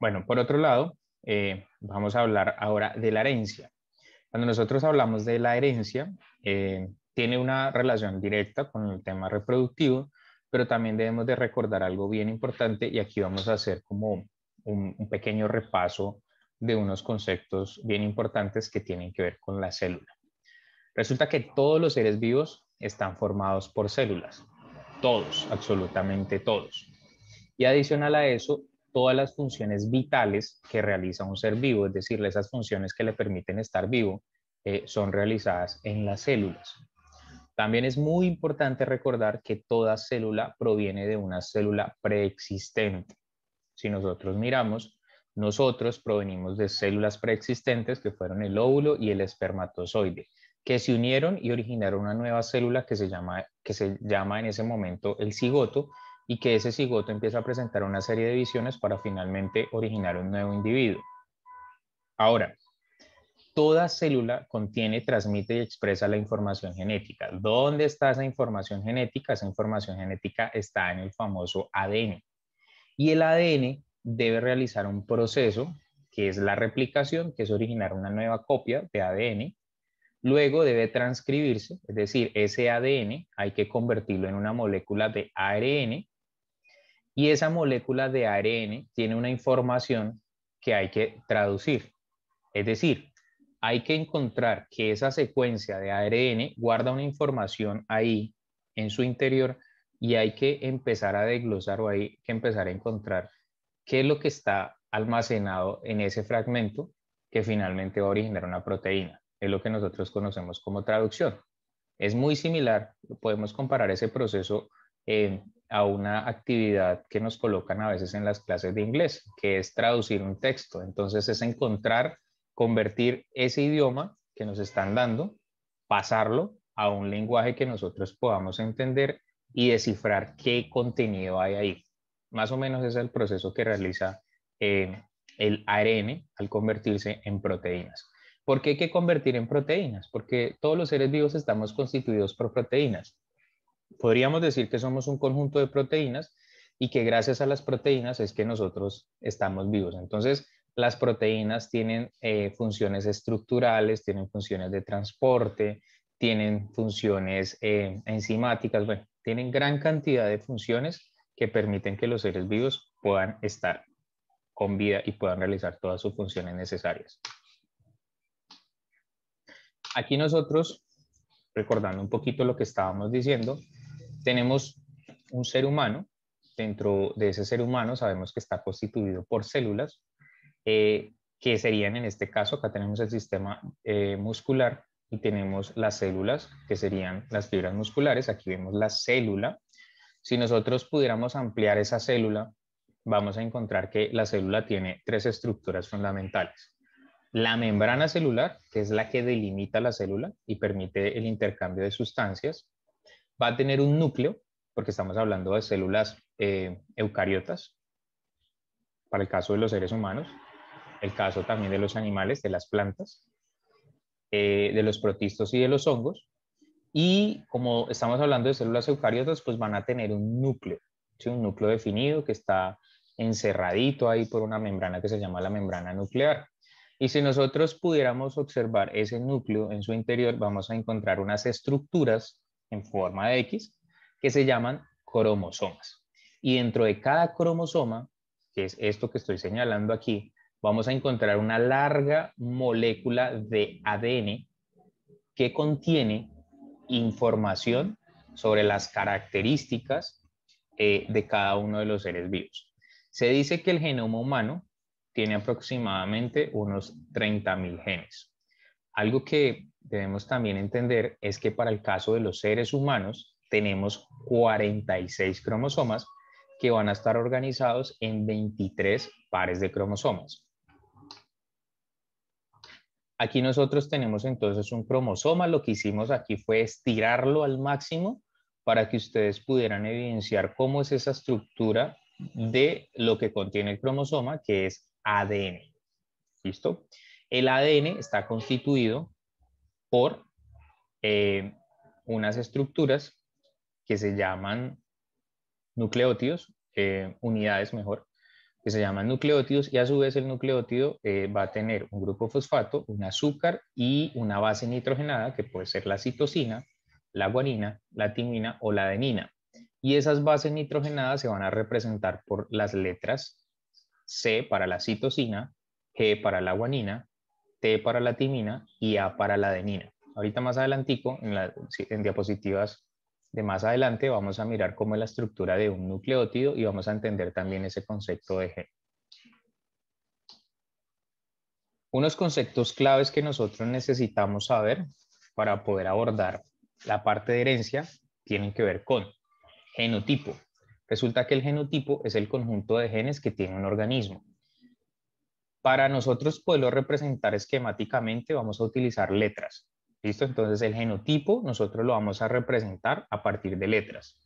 Bueno, por otro lado, eh, vamos a hablar ahora de la herencia. Cuando nosotros hablamos de la herencia, eh, tiene una relación directa con el tema reproductivo, pero también debemos de recordar algo bien importante y aquí vamos a hacer como un, un pequeño repaso de unos conceptos bien importantes que tienen que ver con la célula. Resulta que todos los seres vivos están formados por células, todos, absolutamente todos. Y adicional a eso, todas las funciones vitales que realiza un ser vivo, es decir, esas funciones que le permiten estar vivo, eh, son realizadas en las células. También es muy importante recordar que toda célula proviene de una célula preexistente. Si nosotros miramos, nosotros provenimos de células preexistentes que fueron el óvulo y el espermatozoide, que se unieron y originaron una nueva célula que se llama, que se llama en ese momento el cigoto y que ese cigoto empieza a presentar una serie de visiones para finalmente originar un nuevo individuo. Ahora, toda célula contiene, transmite y expresa la información genética. ¿Dónde está esa información genética? Esa información genética está en el famoso ADN. Y el ADN debe realizar un proceso que es la replicación, que es originar una nueva copia de ADN. Luego debe transcribirse, es decir, ese ADN hay que convertirlo en una molécula de ARN y esa molécula de ARN tiene una información que hay que traducir. Es decir, hay que encontrar que esa secuencia de ARN guarda una información ahí en su interior y hay que empezar a desglosar o hay que empezar a encontrar qué es lo que está almacenado en ese fragmento que finalmente va a originar una proteína. Es lo que nosotros conocemos como traducción. Es muy similar, podemos comparar ese proceso eh, a una actividad que nos colocan a veces en las clases de inglés, que es traducir un texto. Entonces es encontrar, convertir ese idioma que nos están dando, pasarlo a un lenguaje que nosotros podamos entender y descifrar qué contenido hay ahí. Más o menos es el proceso que realiza eh, el ARN al convertirse en proteínas. ¿Por qué hay que convertir en proteínas? Porque todos los seres vivos estamos constituidos por proteínas. Podríamos decir que somos un conjunto de proteínas y que gracias a las proteínas es que nosotros estamos vivos. Entonces, las proteínas tienen eh, funciones estructurales, tienen funciones de transporte, tienen funciones eh, enzimáticas, bueno, tienen gran cantidad de funciones que permiten que los seres vivos puedan estar con vida y puedan realizar todas sus funciones necesarias. Aquí nosotros, recordando un poquito lo que estábamos diciendo, tenemos un ser humano, dentro de ese ser humano sabemos que está constituido por células, eh, que serían en este caso, acá tenemos el sistema eh, muscular y tenemos las células, que serían las fibras musculares, aquí vemos la célula, si nosotros pudiéramos ampliar esa célula, vamos a encontrar que la célula tiene tres estructuras fundamentales. La membrana celular, que es la que delimita la célula y permite el intercambio de sustancias, va a tener un núcleo, porque estamos hablando de células eh, eucariotas, para el caso de los seres humanos, el caso también de los animales, de las plantas, eh, de los protistos y de los hongos, y como estamos hablando de células eucariotas, pues van a tener un núcleo, un núcleo definido que está encerradito ahí por una membrana que se llama la membrana nuclear. Y si nosotros pudiéramos observar ese núcleo en su interior, vamos a encontrar unas estructuras en forma de X que se llaman cromosomas. Y dentro de cada cromosoma, que es esto que estoy señalando aquí, vamos a encontrar una larga molécula de ADN que contiene información sobre las características eh, de cada uno de los seres vivos. Se dice que el genoma humano tiene aproximadamente unos 30.000 genes. Algo que debemos también entender es que para el caso de los seres humanos tenemos 46 cromosomas que van a estar organizados en 23 pares de cromosomas. Aquí nosotros tenemos entonces un cromosoma, lo que hicimos aquí fue estirarlo al máximo para que ustedes pudieran evidenciar cómo es esa estructura de lo que contiene el cromosoma, que es ADN. ¿Listo? El ADN está constituido por eh, unas estructuras que se llaman nucleótidos, eh, unidades mejor, se llaman nucleótidos y a su vez el nucleótido eh, va a tener un grupo fosfato, un azúcar y una base nitrogenada que puede ser la citosina, la guanina, la timina o la adenina. Y esas bases nitrogenadas se van a representar por las letras C para la citosina, G para la guanina, T para la timina y A para la adenina. Ahorita más adelantico, en, en diapositivas de más adelante vamos a mirar cómo es la estructura de un nucleótido y vamos a entender también ese concepto de gen. Unos conceptos claves que nosotros necesitamos saber para poder abordar la parte de herencia tienen que ver con genotipo. Resulta que el genotipo es el conjunto de genes que tiene un organismo. Para nosotros poderlo representar esquemáticamente vamos a utilizar letras. ¿Listo? Entonces el genotipo nosotros lo vamos a representar a partir de letras.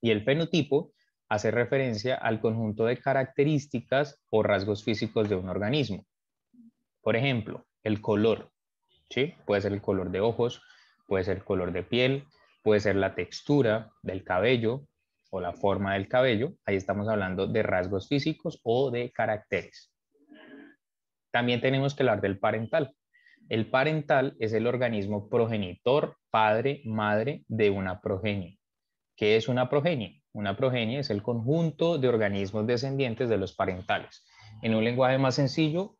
Y el fenotipo hace referencia al conjunto de características o rasgos físicos de un organismo. Por ejemplo, el color. ¿sí? Puede ser el color de ojos, puede ser el color de piel, puede ser la textura del cabello o la forma del cabello. Ahí estamos hablando de rasgos físicos o de caracteres. También tenemos que hablar del parental. El parental es el organismo progenitor, padre, madre de una progenie. ¿Qué es una progenie? Una progenie es el conjunto de organismos descendientes de los parentales. En un lenguaje más sencillo,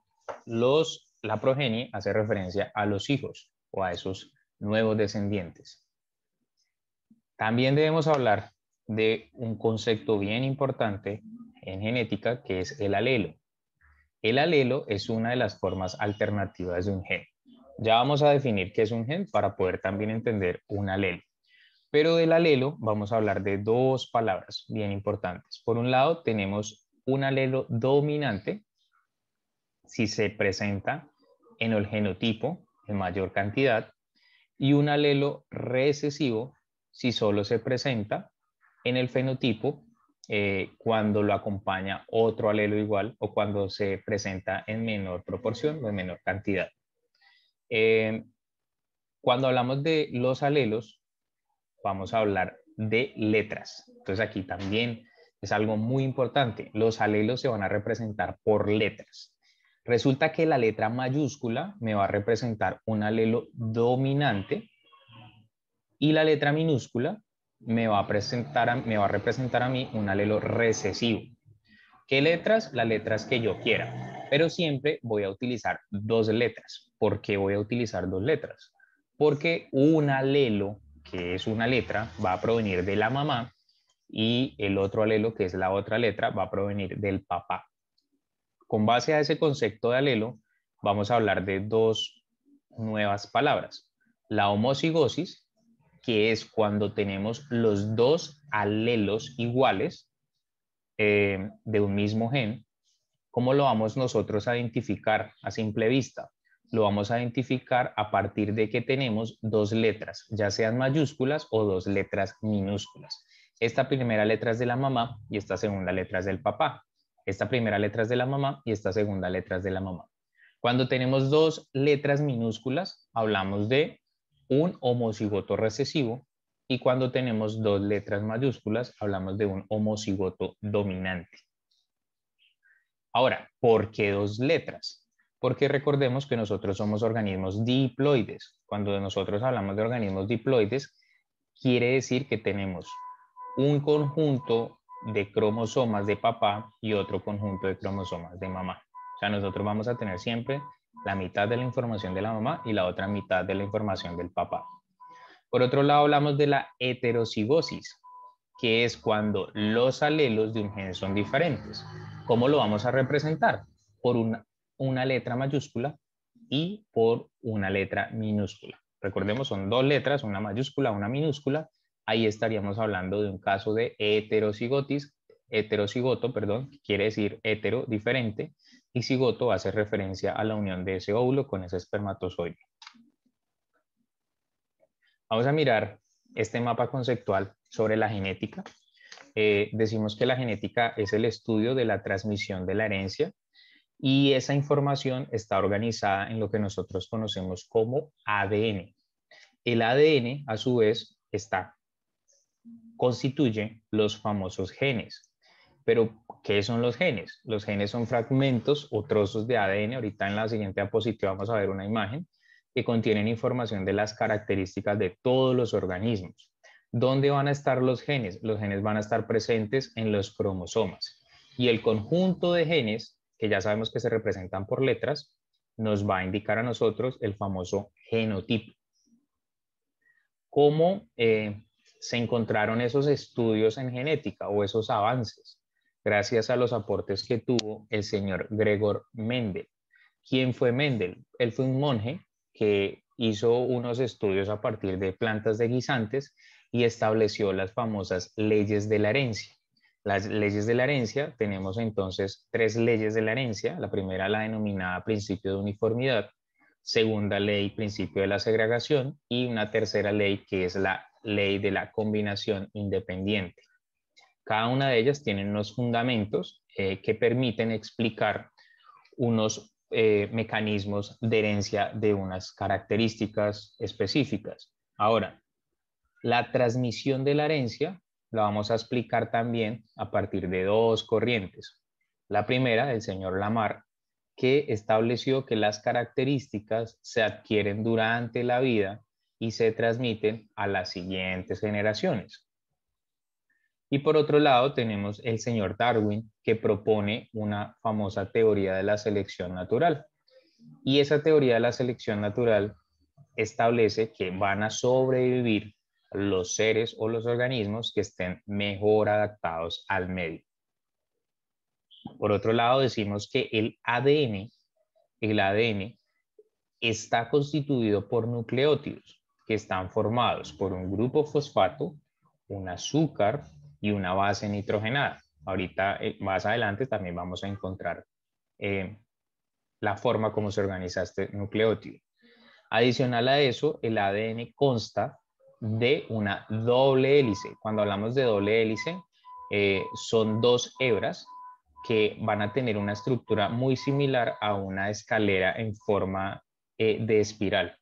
los, la progenie hace referencia a los hijos o a esos nuevos descendientes. También debemos hablar de un concepto bien importante en genética que es el alelo. El alelo es una de las formas alternativas de un gen. Ya vamos a definir qué es un gen para poder también entender un alelo. Pero del alelo vamos a hablar de dos palabras bien importantes. Por un lado, tenemos un alelo dominante si se presenta en el genotipo en mayor cantidad y un alelo recesivo si solo se presenta en el fenotipo eh, cuando lo acompaña otro alelo igual o cuando se presenta en menor proporción o en menor cantidad. Eh, cuando hablamos de los alelos, vamos a hablar de letras. Entonces aquí también es algo muy importante. Los alelos se van a representar por letras. Resulta que la letra mayúscula me va a representar un alelo dominante y la letra minúscula me va a, me va a representar a mí un alelo recesivo. ¿Qué letras? Las letras que yo quiera. Pero siempre voy a utilizar dos letras. ¿por qué voy a utilizar dos letras? Porque un alelo, que es una letra, va a provenir de la mamá y el otro alelo, que es la otra letra, va a provenir del papá. Con base a ese concepto de alelo, vamos a hablar de dos nuevas palabras. La homocigosis, que es cuando tenemos los dos alelos iguales eh, de un mismo gen. ¿Cómo lo vamos nosotros a identificar a simple vista? lo vamos a identificar a partir de que tenemos dos letras, ya sean mayúsculas o dos letras minúsculas. Esta primera letra es de la mamá y esta segunda letra es del papá. Esta primera letra es de la mamá y esta segunda letra es de la mamá. Cuando tenemos dos letras minúsculas, hablamos de un homocigoto recesivo y cuando tenemos dos letras mayúsculas, hablamos de un homocigoto dominante. Ahora, ¿por qué dos letras? porque recordemos que nosotros somos organismos diploides. Cuando nosotros hablamos de organismos diploides, quiere decir que tenemos un conjunto de cromosomas de papá y otro conjunto de cromosomas de mamá. O sea, nosotros vamos a tener siempre la mitad de la información de la mamá y la otra mitad de la información del papá. Por otro lado, hablamos de la heterocigosis, que es cuando los alelos de un gen son diferentes. ¿Cómo lo vamos a representar? Por un una letra mayúscula y por una letra minúscula. Recordemos, son dos letras, una mayúscula, una minúscula. Ahí estaríamos hablando de un caso de heterocigotis, heterocigoto, perdón, quiere decir hetero, diferente, y cigoto hace referencia a la unión de ese óvulo con ese espermatozoide. Vamos a mirar este mapa conceptual sobre la genética. Eh, decimos que la genética es el estudio de la transmisión de la herencia y esa información está organizada en lo que nosotros conocemos como ADN. El ADN, a su vez, está, constituye los famosos genes. Pero, ¿qué son los genes? Los genes son fragmentos o trozos de ADN. Ahorita en la siguiente diapositiva vamos a ver una imagen que contienen información de las características de todos los organismos. ¿Dónde van a estar los genes? Los genes van a estar presentes en los cromosomas. Y el conjunto de genes que ya sabemos que se representan por letras, nos va a indicar a nosotros el famoso genotipo. ¿Cómo eh, se encontraron esos estudios en genética o esos avances? Gracias a los aportes que tuvo el señor Gregor Mendel. ¿Quién fue Mendel? Él fue un monje que hizo unos estudios a partir de plantas de guisantes y estableció las famosas leyes de la herencia las leyes de la herencia, tenemos entonces tres leyes de la herencia. La primera, la denominada principio de uniformidad. Segunda ley, principio de la segregación. Y una tercera ley, que es la ley de la combinación independiente. Cada una de ellas tiene unos fundamentos eh, que permiten explicar unos eh, mecanismos de herencia de unas características específicas. Ahora, la transmisión de la herencia la vamos a explicar también a partir de dos corrientes. La primera, el señor Lamar, que estableció que las características se adquieren durante la vida y se transmiten a las siguientes generaciones. Y por otro lado tenemos el señor Darwin que propone una famosa teoría de la selección natural. Y esa teoría de la selección natural establece que van a sobrevivir los seres o los organismos que estén mejor adaptados al medio. Por otro lado, decimos que el ADN, el ADN está constituido por nucleótidos que están formados por un grupo fosfato, un azúcar y una base nitrogenada. Ahorita, eh, más adelante, también vamos a encontrar eh, la forma como se organiza este nucleótido. Adicional a eso, el ADN consta de una doble hélice. Cuando hablamos de doble hélice, eh, son dos hebras que van a tener una estructura muy similar a una escalera en forma eh, de espiral.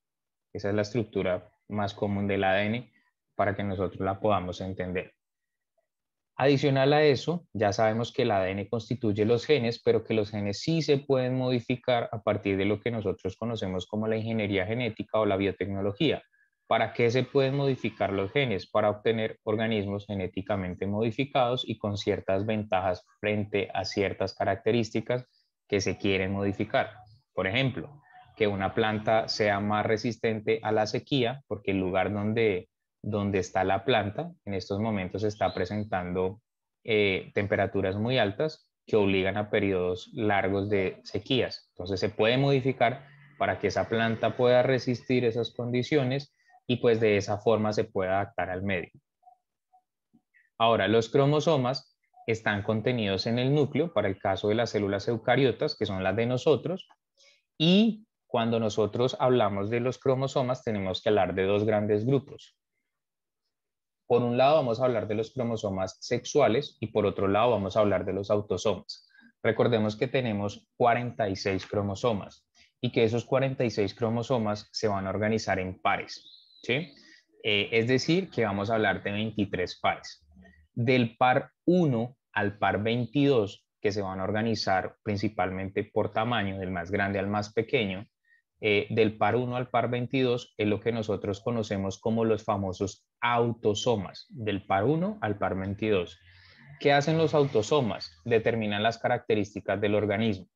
Esa es la estructura más común del ADN para que nosotros la podamos entender. Adicional a eso, ya sabemos que el ADN constituye los genes, pero que los genes sí se pueden modificar a partir de lo que nosotros conocemos como la ingeniería genética o la biotecnología. ¿Para qué se pueden modificar los genes? Para obtener organismos genéticamente modificados y con ciertas ventajas frente a ciertas características que se quieren modificar. Por ejemplo, que una planta sea más resistente a la sequía, porque el lugar donde, donde está la planta en estos momentos está presentando eh, temperaturas muy altas que obligan a periodos largos de sequías. Entonces se puede modificar para que esa planta pueda resistir esas condiciones y pues de esa forma se puede adaptar al medio. Ahora, los cromosomas están contenidos en el núcleo, para el caso de las células eucariotas, que son las de nosotros, y cuando nosotros hablamos de los cromosomas tenemos que hablar de dos grandes grupos. Por un lado vamos a hablar de los cromosomas sexuales y por otro lado vamos a hablar de los autosomas. Recordemos que tenemos 46 cromosomas y que esos 46 cromosomas se van a organizar en pares. Eh, es decir, que vamos a hablar de 23 pares. Del par 1 al par 22, que se van a organizar principalmente por tamaño, del más grande al más pequeño, eh, del par 1 al par 22 es lo que nosotros conocemos como los famosos autosomas, del par 1 al par 22. ¿Qué hacen los autosomas? Determinan las características del organismo.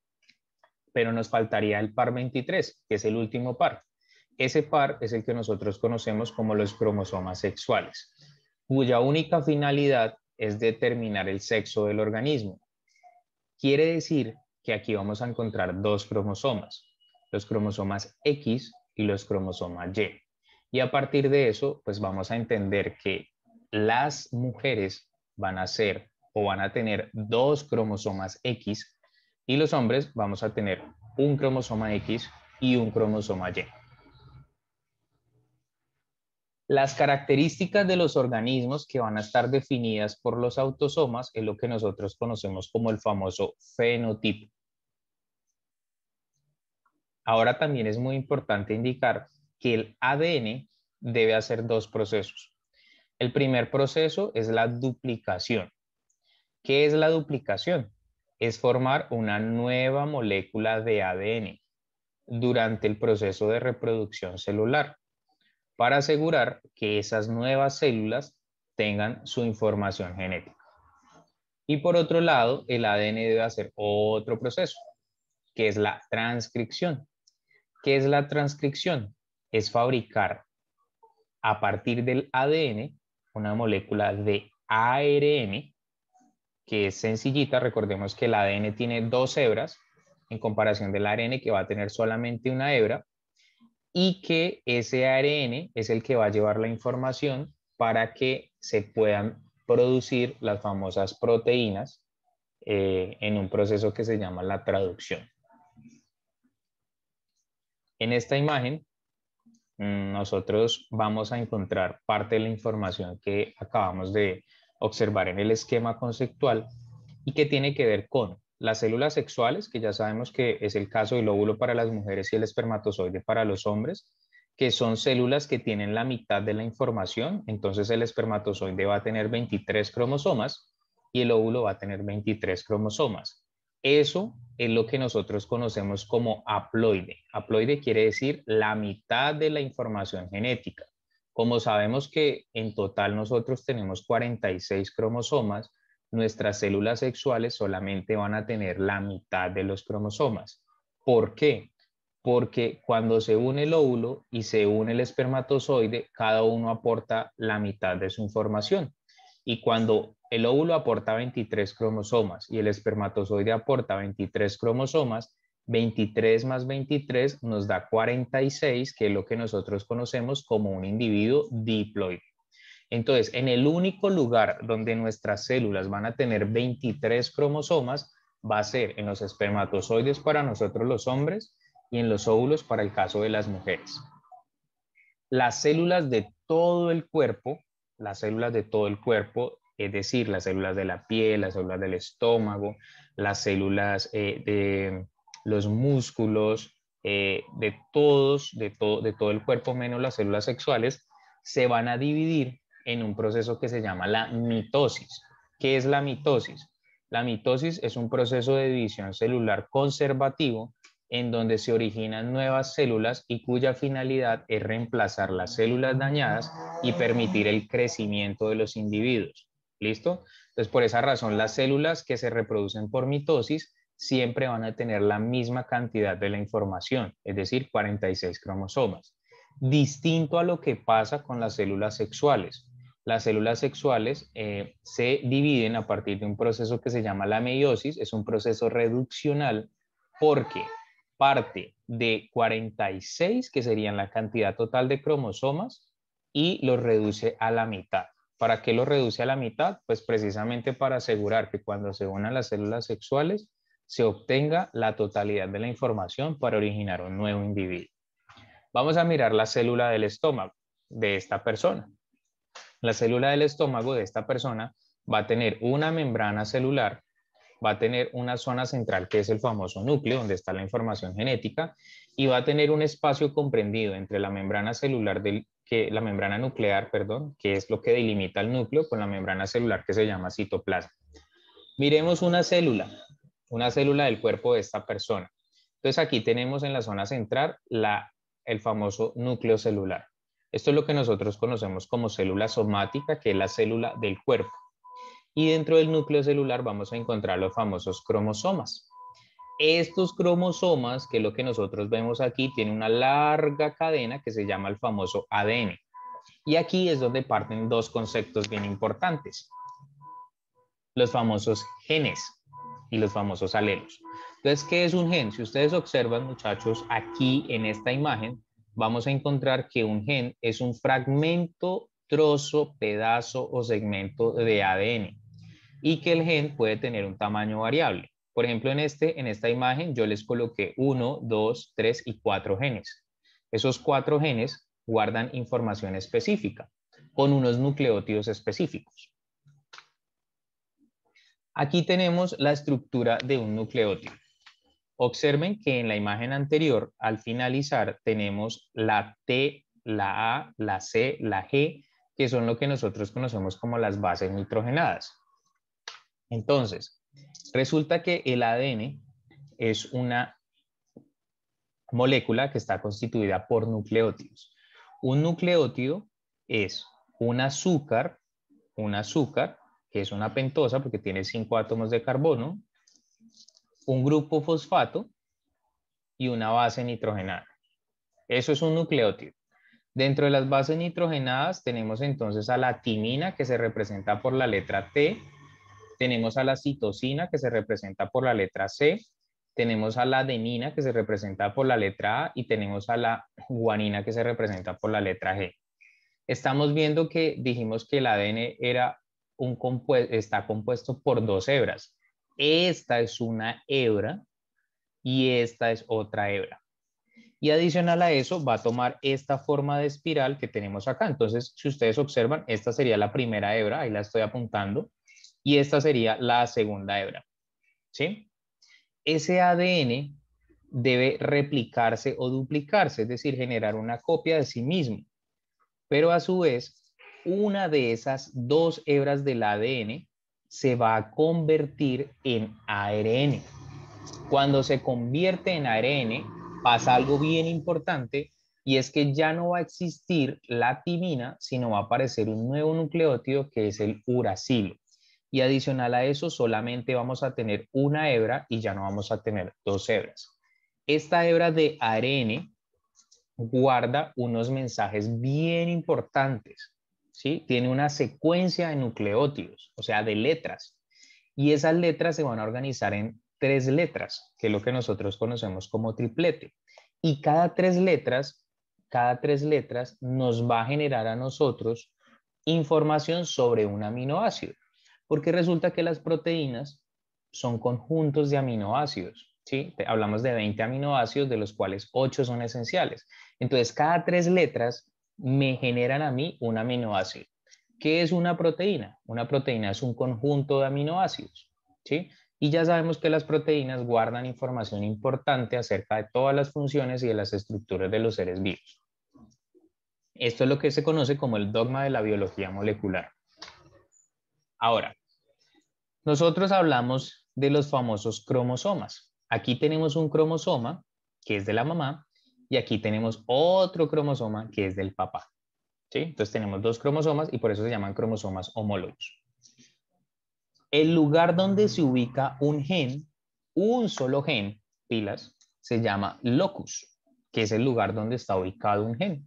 Pero nos faltaría el par 23, que es el último par. Ese par es el que nosotros conocemos como los cromosomas sexuales, cuya única finalidad es determinar el sexo del organismo. Quiere decir que aquí vamos a encontrar dos cromosomas, los cromosomas X y los cromosomas Y. Y a partir de eso, pues vamos a entender que las mujeres van a ser o van a tener dos cromosomas X y los hombres vamos a tener un cromosoma X y un cromosoma Y. Las características de los organismos que van a estar definidas por los autosomas es lo que nosotros conocemos como el famoso fenotipo. Ahora también es muy importante indicar que el ADN debe hacer dos procesos. El primer proceso es la duplicación. ¿Qué es la duplicación? Es formar una nueva molécula de ADN durante el proceso de reproducción celular para asegurar que esas nuevas células tengan su información genética. Y por otro lado, el ADN debe hacer otro proceso, que es la transcripción. ¿Qué es la transcripción? Es fabricar a partir del ADN una molécula de ARN, que es sencillita. Recordemos que el ADN tiene dos hebras en comparación del ARN que va a tener solamente una hebra y que ese ARN es el que va a llevar la información para que se puedan producir las famosas proteínas eh, en un proceso que se llama la traducción. En esta imagen mm, nosotros vamos a encontrar parte de la información que acabamos de observar en el esquema conceptual y que tiene que ver con las células sexuales, que ya sabemos que es el caso del óvulo para las mujeres y el espermatozoide para los hombres, que son células que tienen la mitad de la información, entonces el espermatozoide va a tener 23 cromosomas y el óvulo va a tener 23 cromosomas. Eso es lo que nosotros conocemos como haploide. Haploide quiere decir la mitad de la información genética. Como sabemos que en total nosotros tenemos 46 cromosomas, nuestras células sexuales solamente van a tener la mitad de los cromosomas. ¿Por qué? Porque cuando se une el óvulo y se une el espermatozoide, cada uno aporta la mitad de su información. Y cuando el óvulo aporta 23 cromosomas y el espermatozoide aporta 23 cromosomas, 23 más 23 nos da 46, que es lo que nosotros conocemos como un individuo diploide. Entonces, en el único lugar donde nuestras células van a tener 23 cromosomas, va a ser en los espermatozoides para nosotros los hombres y en los óvulos para el caso de las mujeres. Las células de todo el cuerpo, las células de todo el cuerpo, es decir, las células de la piel, las células del estómago, las células eh, de los músculos, eh, de todos, de, de todo el cuerpo menos las células sexuales, se van a dividir en un proceso que se llama la mitosis. ¿Qué es la mitosis? La mitosis es un proceso de división celular conservativo en donde se originan nuevas células y cuya finalidad es reemplazar las células dañadas y permitir el crecimiento de los individuos. ¿Listo? Entonces, por esa razón, las células que se reproducen por mitosis siempre van a tener la misma cantidad de la información, es decir, 46 cromosomas. Distinto a lo que pasa con las células sexuales las células sexuales eh, se dividen a partir de un proceso que se llama la meiosis, es un proceso reduccional porque parte de 46, que serían la cantidad total de cromosomas, y los reduce a la mitad. ¿Para qué lo reduce a la mitad? Pues precisamente para asegurar que cuando se unan las células sexuales se obtenga la totalidad de la información para originar un nuevo individuo. Vamos a mirar la célula del estómago de esta persona. La célula del estómago de esta persona va a tener una membrana celular, va a tener una zona central que es el famoso núcleo donde está la información genética y va a tener un espacio comprendido entre la membrana celular que la membrana nuclear, perdón, que es lo que delimita el núcleo con la membrana celular que se llama citoplasma. Miremos una célula, una célula del cuerpo de esta persona. Entonces aquí tenemos en la zona central la, el famoso núcleo celular. Esto es lo que nosotros conocemos como célula somática, que es la célula del cuerpo. Y dentro del núcleo celular vamos a encontrar los famosos cromosomas. Estos cromosomas, que es lo que nosotros vemos aquí, tienen una larga cadena que se llama el famoso ADN. Y aquí es donde parten dos conceptos bien importantes. Los famosos genes y los famosos alelos. Entonces, ¿qué es un gen? Si ustedes observan, muchachos, aquí en esta imagen vamos a encontrar que un gen es un fragmento, trozo, pedazo o segmento de ADN y que el gen puede tener un tamaño variable. Por ejemplo, en, este, en esta imagen yo les coloqué 1, 2, 3 y 4 genes. Esos cuatro genes guardan información específica con unos nucleótidos específicos. Aquí tenemos la estructura de un nucleótido. Observen que en la imagen anterior, al finalizar, tenemos la T, la A, la C, la G, que son lo que nosotros conocemos como las bases nitrogenadas. Entonces, resulta que el ADN es una molécula que está constituida por nucleótidos. Un nucleótido es un azúcar, un azúcar, que es una pentosa porque tiene cinco átomos de carbono, un grupo fosfato y una base nitrogenada. Eso es un nucleótido. Dentro de las bases nitrogenadas tenemos entonces a la timina que se representa por la letra T, tenemos a la citosina que se representa por la letra C, tenemos a la adenina que se representa por la letra A y tenemos a la guanina que se representa por la letra G. Estamos viendo que dijimos que el ADN era un está compuesto por dos hebras. Esta es una hebra y esta es otra hebra. Y adicional a eso va a tomar esta forma de espiral que tenemos acá. Entonces, si ustedes observan, esta sería la primera hebra, ahí la estoy apuntando, y esta sería la segunda hebra. ¿Sí? Ese ADN debe replicarse o duplicarse, es decir, generar una copia de sí mismo. Pero a su vez, una de esas dos hebras del ADN se va a convertir en ARN. Cuando se convierte en ARN, pasa algo bien importante y es que ya no va a existir la timina, sino va a aparecer un nuevo nucleótido que es el uracilo. Y adicional a eso, solamente vamos a tener una hebra y ya no vamos a tener dos hebras. Esta hebra de ARN guarda unos mensajes bien importantes. ¿sí? Tiene una secuencia de nucleótidos, o sea, de letras. Y esas letras se van a organizar en tres letras, que es lo que nosotros conocemos como triplete. Y cada tres letras, cada tres letras nos va a generar a nosotros información sobre un aminoácido, porque resulta que las proteínas son conjuntos de aminoácidos. ¿sí? Hablamos de 20 aminoácidos, de los cuales 8 son esenciales. Entonces, cada tres letras me generan a mí un aminoácido. ¿Qué es una proteína? Una proteína es un conjunto de aminoácidos, Y ya sabemos que las proteínas guardan información importante acerca de todas las funciones y de las estructuras de los seres vivos. Esto es lo que se conoce como el dogma de la biología molecular. Ahora, nosotros hablamos de los famosos cromosomas. Aquí tenemos un cromosoma, que es de la mamá, y aquí tenemos otro cromosoma que es del papá. ¿sí? Entonces tenemos dos cromosomas y por eso se llaman cromosomas homólogos. El lugar donde se ubica un gen, un solo gen, pilas, se llama locus, que es el lugar donde está ubicado un gen.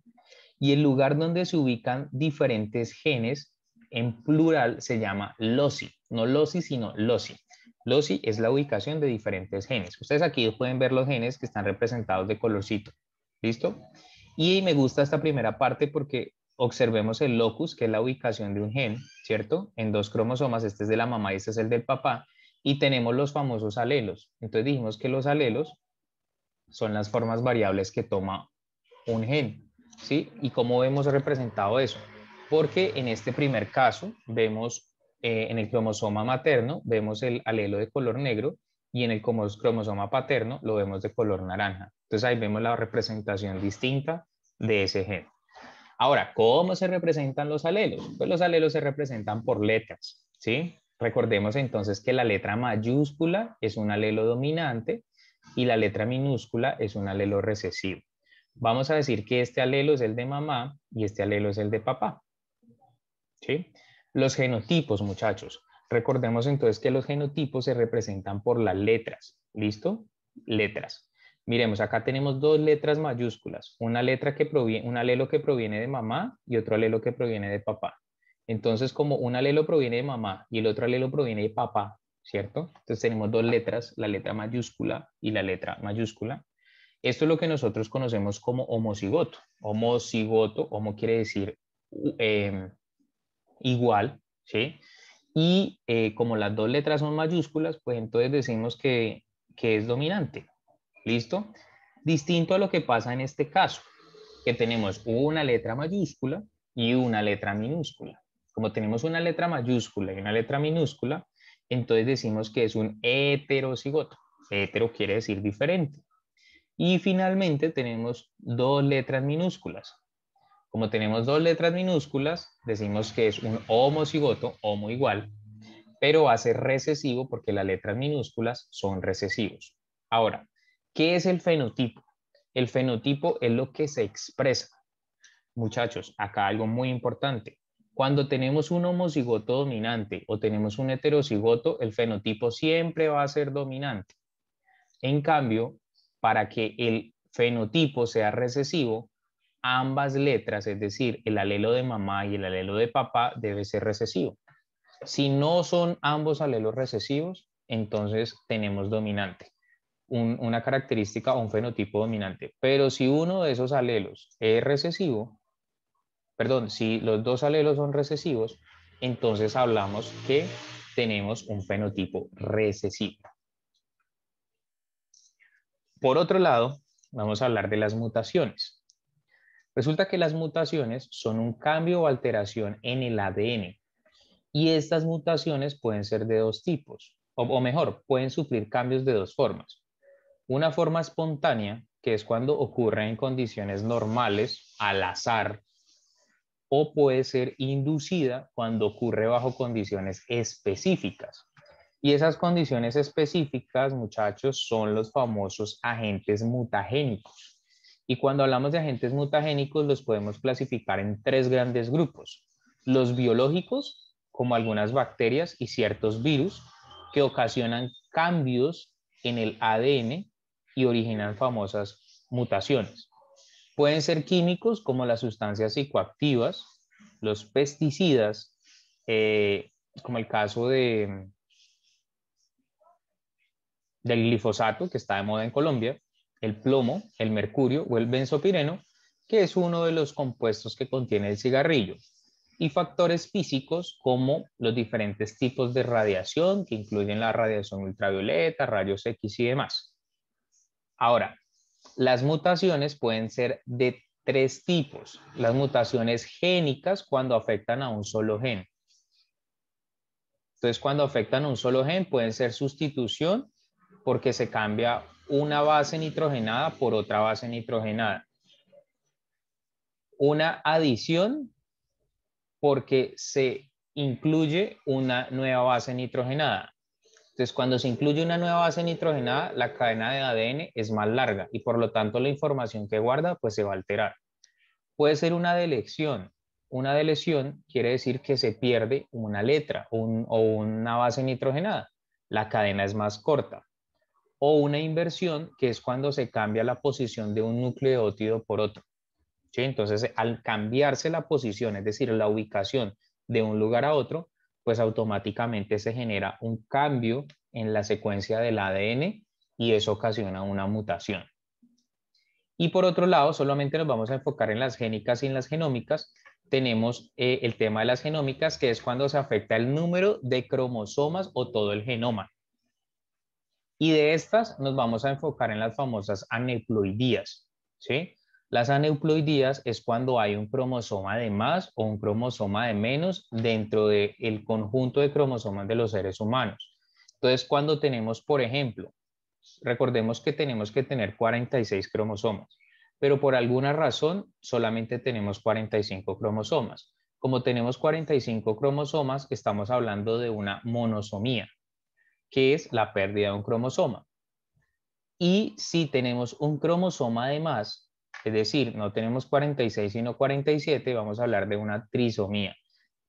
Y el lugar donde se ubican diferentes genes, en plural, se llama loci. No loci, sino loci. Loci es la ubicación de diferentes genes. Ustedes aquí pueden ver los genes que están representados de colorcito. ¿Listo? Y me gusta esta primera parte porque observemos el locus, que es la ubicación de un gen, ¿cierto? En dos cromosomas, este es de la mamá y este es el del papá, y tenemos los famosos alelos. Entonces dijimos que los alelos son las formas variables que toma un gen, ¿sí? ¿Y cómo hemos representado eso? Porque en este primer caso vemos eh, en el cromosoma materno, vemos el alelo de color negro, y en el cromosoma paterno lo vemos de color naranja. Entonces ahí vemos la representación distinta de ese gen. Ahora, ¿cómo se representan los alelos? Pues los alelos se representan por letras, ¿sí? Recordemos entonces que la letra mayúscula es un alelo dominante y la letra minúscula es un alelo recesivo. Vamos a decir que este alelo es el de mamá y este alelo es el de papá. ¿Sí? Los genotipos, muchachos. Recordemos entonces que los genotipos se representan por las letras. ¿Listo? Letras. Miremos, acá tenemos dos letras mayúsculas, una letra que proviene, un alelo que proviene de mamá y otro alelo que proviene de papá. Entonces, como un alelo proviene de mamá y el otro alelo proviene de papá, ¿cierto? Entonces tenemos dos letras, la letra mayúscula y la letra mayúscula. Esto es lo que nosotros conocemos como homocigoto. Homocigoto, homo quiere decir em, igual, ¿sí? Y eh, como las dos letras son mayúsculas, pues entonces decimos que, que es dominante, ¿Listo? Distinto a lo que pasa en este caso, que tenemos una letra mayúscula y una letra minúscula. Como tenemos una letra mayúscula y una letra minúscula, entonces decimos que es un heterocigoto. Hetero quiere decir diferente. Y finalmente tenemos dos letras minúsculas. Como tenemos dos letras minúsculas, decimos que es un homocigoto, homo igual, pero va a ser recesivo porque las letras minúsculas son recesivos. Ahora, ¿Qué es el fenotipo? El fenotipo es lo que se expresa. Muchachos, acá algo muy importante. Cuando tenemos un homocigoto dominante o tenemos un heterocigoto, el fenotipo siempre va a ser dominante. En cambio, para que el fenotipo sea recesivo, ambas letras, es decir, el alelo de mamá y el alelo de papá, debe ser recesivo. Si no son ambos alelos recesivos, entonces tenemos dominante una característica o un fenotipo dominante. Pero si uno de esos alelos es recesivo, perdón, si los dos alelos son recesivos, entonces hablamos que tenemos un fenotipo recesivo. Por otro lado, vamos a hablar de las mutaciones. Resulta que las mutaciones son un cambio o alteración en el ADN y estas mutaciones pueden ser de dos tipos, o, o mejor, pueden sufrir cambios de dos formas. Una forma espontánea, que es cuando ocurre en condiciones normales, al azar, o puede ser inducida cuando ocurre bajo condiciones específicas. Y esas condiciones específicas, muchachos, son los famosos agentes mutagénicos. Y cuando hablamos de agentes mutagénicos, los podemos clasificar en tres grandes grupos. Los biológicos, como algunas bacterias y ciertos virus, que ocasionan cambios en el ADN y originan famosas mutaciones. Pueden ser químicos como las sustancias psicoactivas, los pesticidas, eh, como el caso de, del glifosato, que está de moda en Colombia, el plomo, el mercurio o el benzopireno, que es uno de los compuestos que contiene el cigarrillo, y factores físicos como los diferentes tipos de radiación, que incluyen la radiación ultravioleta, rayos X y demás. Ahora, las mutaciones pueden ser de tres tipos. Las mutaciones génicas cuando afectan a un solo gen. Entonces, cuando afectan a un solo gen, pueden ser sustitución porque se cambia una base nitrogenada por otra base nitrogenada. Una adición porque se incluye una nueva base nitrogenada. Entonces, cuando se incluye una nueva base nitrogenada, la cadena de ADN es más larga y por lo tanto la información que guarda pues se va a alterar. Puede ser una delección. Una delección quiere decir que se pierde una letra o una base nitrogenada. La cadena es más corta. O una inversión, que es cuando se cambia la posición de un nucleótido por otro. Entonces, al cambiarse la posición, es decir, la ubicación de un lugar a otro, pues automáticamente se genera un cambio en la secuencia del ADN y eso ocasiona una mutación. Y por otro lado, solamente nos vamos a enfocar en las génicas y en las genómicas. Tenemos eh, el tema de las genómicas, que es cuando se afecta el número de cromosomas o todo el genoma. Y de estas nos vamos a enfocar en las famosas aneuploidías, ¿sí? Las aneuploidías es cuando hay un cromosoma de más o un cromosoma de menos dentro del el conjunto de cromosomas de los seres humanos. Entonces, cuando tenemos, por ejemplo, recordemos que tenemos que tener 46 cromosomas, pero por alguna razón solamente tenemos 45 cromosomas. Como tenemos 45 cromosomas, estamos hablando de una monosomía, que es la pérdida de un cromosoma. Y si tenemos un cromosoma de más, es decir, no tenemos 46 sino 47, vamos a hablar de una trisomía,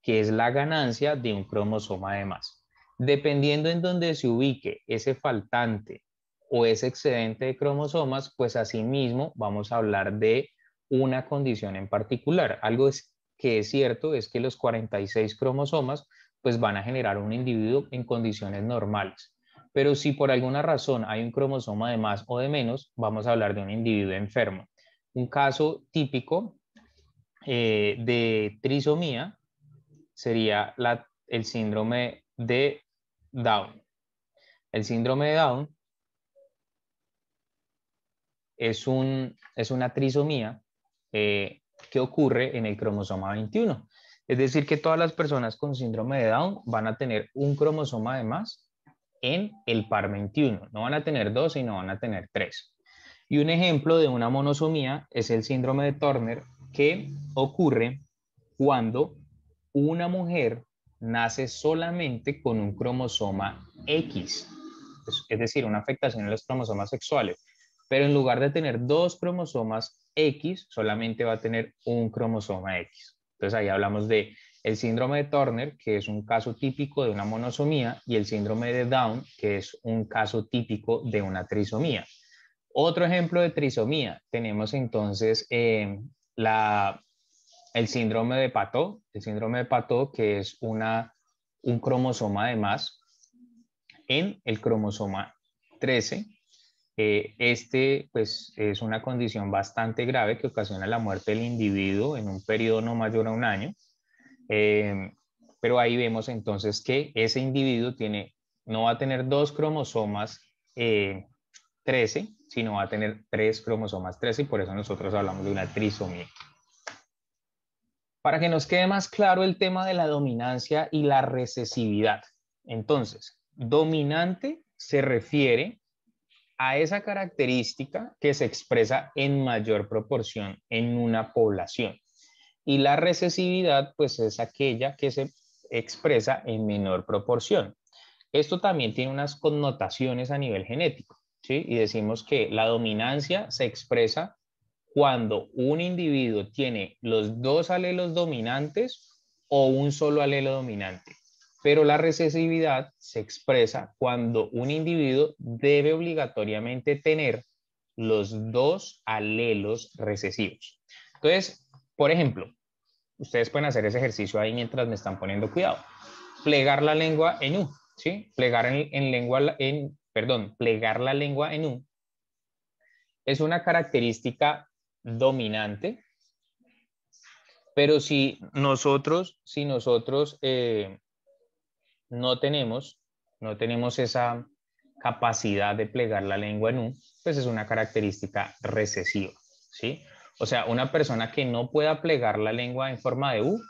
que es la ganancia de un cromosoma de más. Dependiendo en dónde se ubique ese faltante o ese excedente de cromosomas, pues asimismo vamos a hablar de una condición en particular. Algo que es cierto es que los 46 cromosomas pues van a generar un individuo en condiciones normales. Pero si por alguna razón hay un cromosoma de más o de menos, vamos a hablar de un individuo enfermo. Un caso típico eh, de trisomía sería el síndrome de Down. El síndrome de Down es, una trisomía eh, que ocurre en el cromosoma 21. Es decir, que todas las personas con síndrome de Down van a tener un cromosoma de más en el par 21. No van a tener dos, sino van a tener tres. Y un ejemplo de una monosomía es el síndrome de Turner, que ocurre cuando una mujer nace solamente con un cromosoma X, es decir, una afectación en los cromosomas sexuales. Pero en lugar de tener dos cromosomas X, solamente va a tener un cromosoma X. Entonces ahí hablamos de el síndrome de Turner, que es un caso típico de una monosomía, y el síndrome de Down, que es un caso típico de una trisomía. Otro ejemplo de trisomía, tenemos entonces eh, la, el síndrome de Pato, el síndrome de Pato que es una, un cromosoma de más en el cromosoma 13. Eh, este pues es una condición bastante grave que ocasiona la muerte del individuo en un periodo no mayor a un año. Eh, pero ahí vemos entonces que ese individuo tiene, no va a tener dos cromosomas 13, sino va a tener tres cromosomas 13 y por eso nosotros hablamos de una trisomía. Para que nos quede más claro el tema de la dominancia y la recesividad. Entonces, dominante se refiere a esa característica que se expresa en mayor proporción en una población. Y la recesividad, pues es aquella que se expresa en menor proporción. Esto también tiene unas connotaciones a nivel genético. Y decimos que la dominancia se expresa cuando un individuo tiene los dos alelos dominantes o un solo alelo dominante. Pero la recesividad se expresa cuando un individuo debe obligatoriamente tener los dos alelos recesivos. Entonces, por ejemplo, ustedes pueden hacer ese ejercicio ahí mientras me están poniendo cuidado. Plegar la lengua en U, ¿sí? Plegar en, en lengua en perdón, plegar la lengua en U, es una característica dominante, pero si nosotros, si nosotros eh, no tenemos, no tenemos esa capacidad de plegar la lengua en U, pues es una característica recesiva, O sea, una persona que no pueda plegar la lengua en forma de U,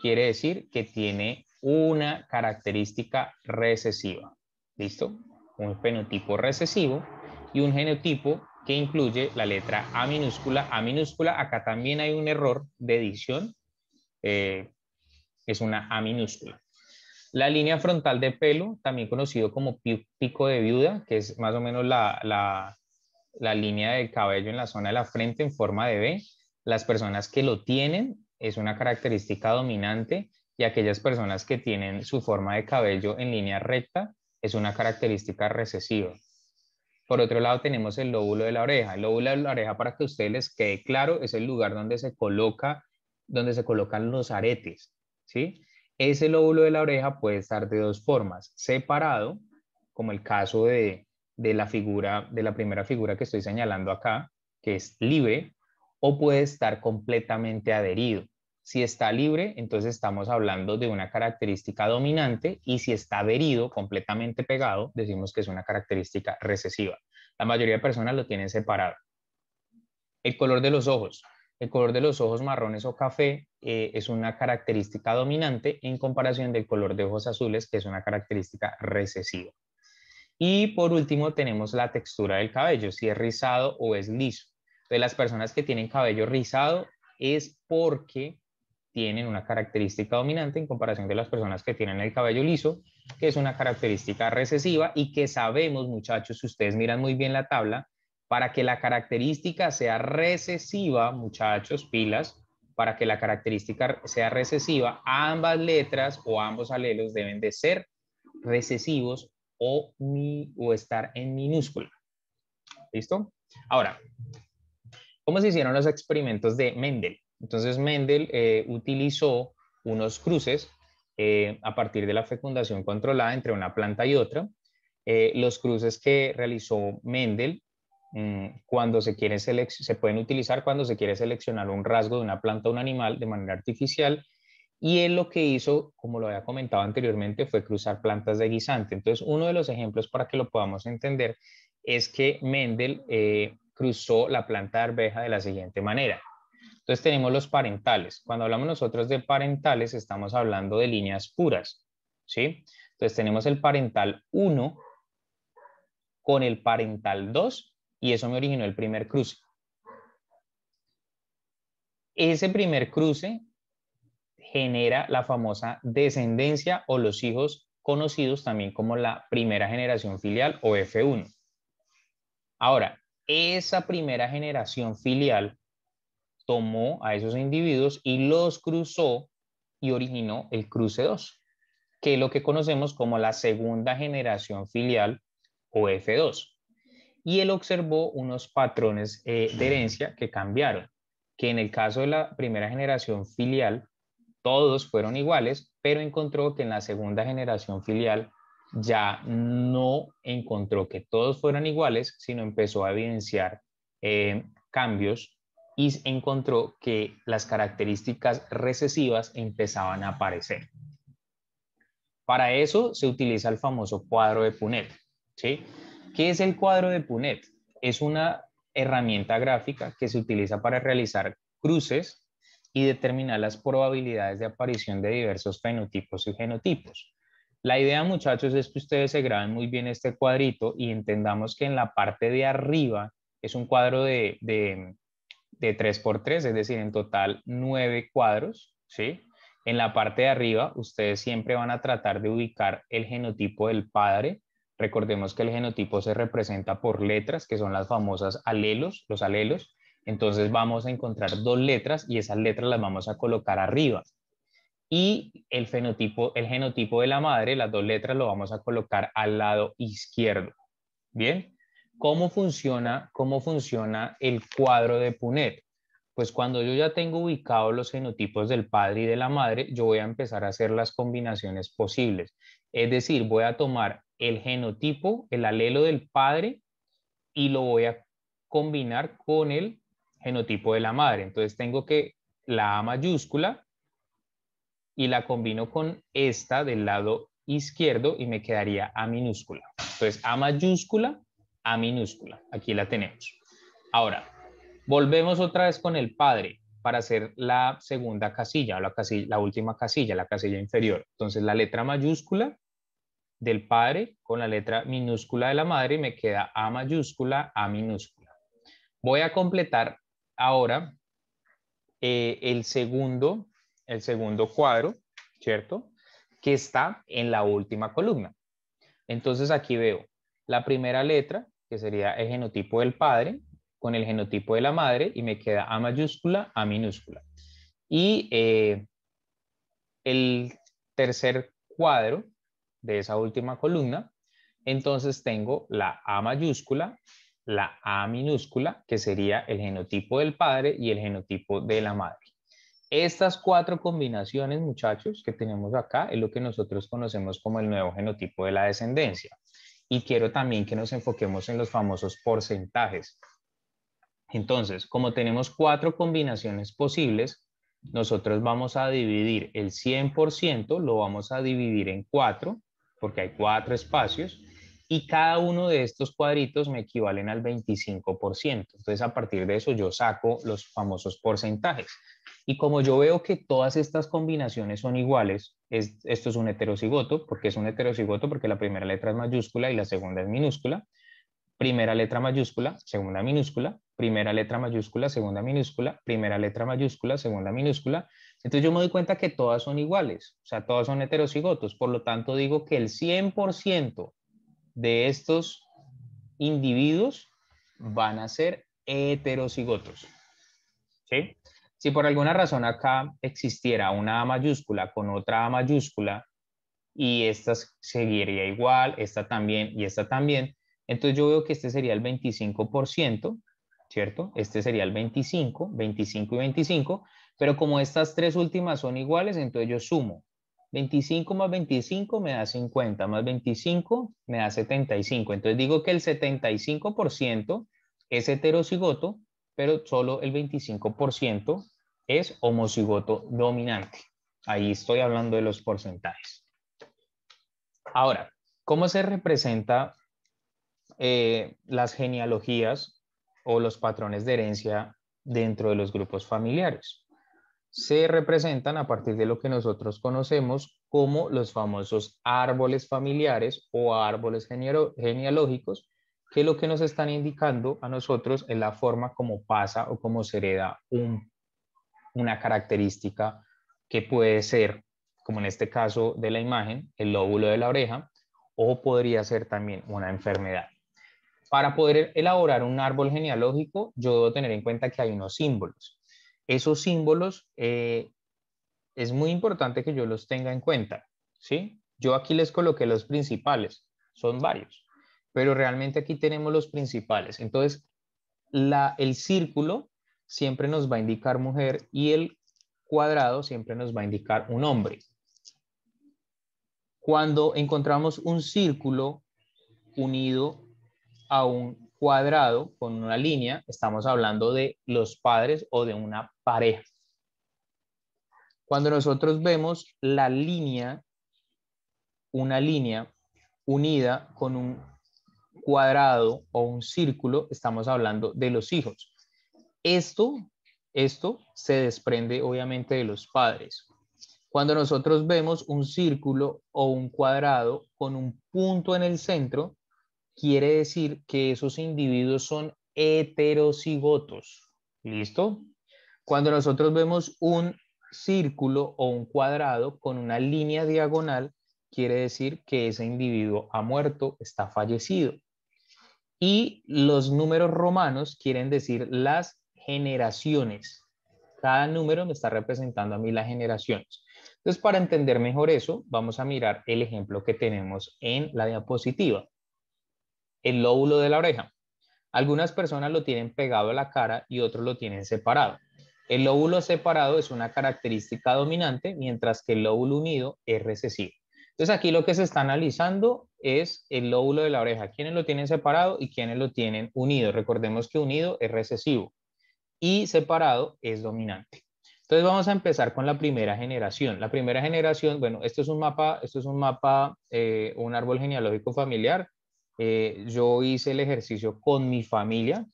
quiere decir que tiene una característica recesiva, ¿listo? un fenotipo recesivo y un genotipo que incluye la letra A minúscula, A minúscula. Acá también hay un error de edición, eh, es una A minúscula. La línea frontal de pelo, también conocido como pico de viuda, que es más o menos la, la línea del cabello en la zona de la frente en forma de B. Las personas que lo tienen es una característica dominante y aquellas personas que tienen su forma de cabello en línea recta es una característica recesiva. Por otro lado, tenemos el lóbulo de la oreja. El lóbulo de la oreja, para que ustedes les quede claro, es el lugar donde se, coloca, donde se colocan los aretes. ¿sí? Ese lóbulo de la oreja puede estar de dos formas, separado, como el caso de, de la figura, de la primera figura que estoy señalando acá, que es libre, o puede estar completamente adherido. Si está libre, entonces estamos hablando de una característica dominante y si está herido completamente pegado, decimos que es una característica recesiva. La mayoría de personas lo tienen separado. El color de los ojos. El color de los ojos marrones o café eh, es una característica dominante en comparación del color de ojos azules, que es una característica recesiva. Y por último tenemos la textura del cabello, si es rizado o es liso. De las personas que tienen cabello rizado es porque tienen una característica dominante en comparación de las personas que tienen el cabello liso, que es una característica recesiva y que sabemos, muchachos, si ustedes miran muy bien la tabla, para que la característica sea recesiva, muchachos, pilas, para que la característica sea recesiva, ambas letras o ambos alelos deben de ser recesivos o, o estar en minúscula. ¿Listo? Ahora, ¿cómo se hicieron los experimentos de Mendel? Entonces Mendel eh, utilizó unos cruces eh, a partir de la fecundación controlada entre una planta y otra. Eh, los cruces que realizó Mendel mm, cuando se, quiere se pueden utilizar cuando se quiere seleccionar un rasgo de una planta o un animal de manera artificial. Y él lo que hizo, como lo había comentado anteriormente, fue cruzar plantas de guisante. Entonces, uno de los ejemplos para que lo podamos entender es que Mendel cruzó la planta de arveja de la siguiente manera entonces tenemos los parentales. Cuando hablamos nosotros de parentales, estamos hablando de líneas puras. ¿sí? Entonces tenemos el parental 1 con el parental 2 y eso me originó el primer cruce. Ese primer cruce genera la famosa descendencia o los hijos conocidos también como la primera generación filial o F1. Ahora, esa primera generación filial tomó a esos individuos y los cruzó y originó el cruce 2, que es lo que conocemos como la segunda generación filial o F2. Y él observó unos patrones eh, de herencia que cambiaron, que en el caso de la primera generación filial, todos fueron iguales, pero encontró que en la segunda generación filial ya no encontró que todos fueran iguales, sino empezó a evidenciar eh, cambios y encontró que las características recesivas empezaban a aparecer. Para eso se utiliza el famoso cuadro de Punnett. ¿sí? ¿Qué es el cuadro de Punet? Es una herramienta gráfica que se utiliza para realizar cruces y determinar las probabilidades de aparición de diversos fenotipos y genotipos. La idea, muchachos, es que ustedes se graben muy bien este cuadrito y entendamos que en la parte de arriba es un cuadro de, de 3x3, es decir, en total 9 cuadros, ¿sí? En la parte de arriba, ustedes siempre van a tratar de ubicar el genotipo del padre. Recordemos que el genotipo se representa por letras, que son las famosas alelos, los alelos. Entonces vamos a encontrar dos letras y esas letras las vamos a colocar arriba. Y el fenotipo, el genotipo de la madre, las dos letras lo vamos a colocar al lado izquierdo. Bien, ¿Cómo funciona, cómo funciona el cuadro de Punet? Pues cuando yo ya tengo ubicados los genotipos del padre y de la madre, yo voy a empezar a hacer las combinaciones posibles. Es decir, voy a tomar el genotipo, el alelo del padre, y lo voy a combinar con el genotipo de la madre. Entonces tengo que la A mayúscula y la combino con esta del lado izquierdo y me quedaría A minúscula. Entonces A mayúscula a minúscula. Aquí la tenemos. Ahora, volvemos otra vez con el padre para hacer la segunda casilla, o la, la última casilla, la casilla inferior. Entonces, la letra mayúscula del padre con la letra minúscula de la madre y me queda A mayúscula, A minúscula. Voy a completar ahora eh, el, segundo, el segundo cuadro, ¿cierto? Que está en la última columna. Entonces aquí veo la primera letra que sería el genotipo del padre con el genotipo de la madre y me queda A mayúscula, A minúscula. Y eh, el tercer cuadro de esa última columna, entonces tengo la A mayúscula, la A minúscula, que sería el genotipo del padre y el genotipo de la madre. Estas cuatro combinaciones, muchachos, que tenemos acá, es lo que nosotros conocemos como el nuevo genotipo de la descendencia y quiero también que nos enfoquemos en los famosos porcentajes. Entonces, como tenemos cuatro combinaciones posibles, nosotros vamos a dividir el 100%, lo vamos a dividir en cuatro, porque hay cuatro espacios, y cada uno de estos cuadritos me equivalen al 25%. Entonces, a partir de eso, yo saco los famosos porcentajes. Y como yo veo que todas estas combinaciones son iguales, es, esto es un heterocigoto, porque es un heterocigoto porque la primera letra es mayúscula y la segunda es minúscula. Primera letra mayúscula, segunda minúscula, primera letra mayúscula, segunda minúscula, primera letra mayúscula, segunda minúscula. Entonces yo me doy cuenta que todas son iguales, o sea, todas son heterocigotos. Por lo tanto, digo que el 100% de estos individuos van a ser heterocigotos. ¿Sí? Si por alguna razón acá existiera una A mayúscula con otra A mayúscula y esta seguiría igual, esta también y esta también, entonces yo veo que este sería el 25%, ¿cierto? Este sería el 25, 25 y 25, pero como estas tres últimas son iguales, entonces yo sumo 25 más 25 me da 50, más 25 me da 75. Entonces digo que el 75% es heterocigoto, pero solo el 25% es homocigoto dominante. Ahí estoy hablando de los porcentajes. Ahora, ¿cómo se representa eh, las genealogías o los patrones de herencia dentro de los grupos familiares? se representan a partir de lo que nosotros conocemos como los famosos árboles familiares o árboles genealógicos, que lo que nos están indicando a nosotros es la forma como pasa o como se hereda una característica que puede ser, como en este caso de la imagen, el lóbulo de la oreja, o podría ser también una enfermedad. Para poder elaborar un árbol genealógico, yo debo tener en cuenta que hay unos símbolos esos símbolos eh, es muy importante que yo los tenga en cuenta, ¿sí? Yo aquí les coloqué los principales, son varios, pero realmente aquí tenemos los principales. Entonces, la, el círculo siempre nos va a indicar mujer y el cuadrado siempre nos va a indicar un hombre. Cuando encontramos un círculo unido a un cuadrado con una línea, estamos hablando de los padres o de una pareja. Cuando nosotros vemos la línea, una línea unida con un cuadrado o un círculo, estamos hablando de los hijos. Esto, esto se desprende obviamente de los padres. Cuando nosotros vemos un círculo o un cuadrado con un punto en el centro, quiere decir que esos individuos son heterocigotos. ¿Listo? Cuando nosotros vemos un círculo o un cuadrado con una línea diagonal, quiere decir que ese individuo ha muerto, está fallecido. Y los números romanos quieren decir las generaciones. Cada número me está representando a mí las generaciones. Entonces, para entender mejor eso, vamos a mirar el ejemplo que tenemos en la diapositiva. El lóbulo de la oreja. Algunas personas lo tienen pegado a la cara y otros lo tienen separado. El lóbulo separado es una característica dominante, mientras que el lóbulo unido es recesivo. Entonces aquí lo que se está analizando es el lóbulo de la oreja, quiénes lo tienen separado y quiénes lo tienen unido. Recordemos que unido es recesivo y separado es dominante. Entonces vamos a empezar con la primera generación. La primera generación, bueno, esto es un mapa, esto es un mapa, eh, un árbol genealógico familiar. Eh, yo hice el ejercicio con mi familia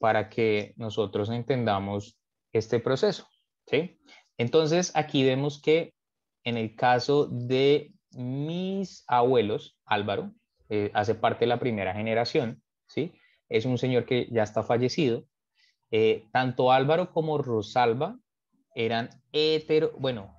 para que nosotros entendamos este proceso. ¿sí? Entonces, aquí vemos que en el caso de mis abuelos, Álvaro, eh, hace parte de la primera generación, ¿sí? es un señor que ya está fallecido. Eh, tanto Álvaro como Rosalba eran hetero, bueno,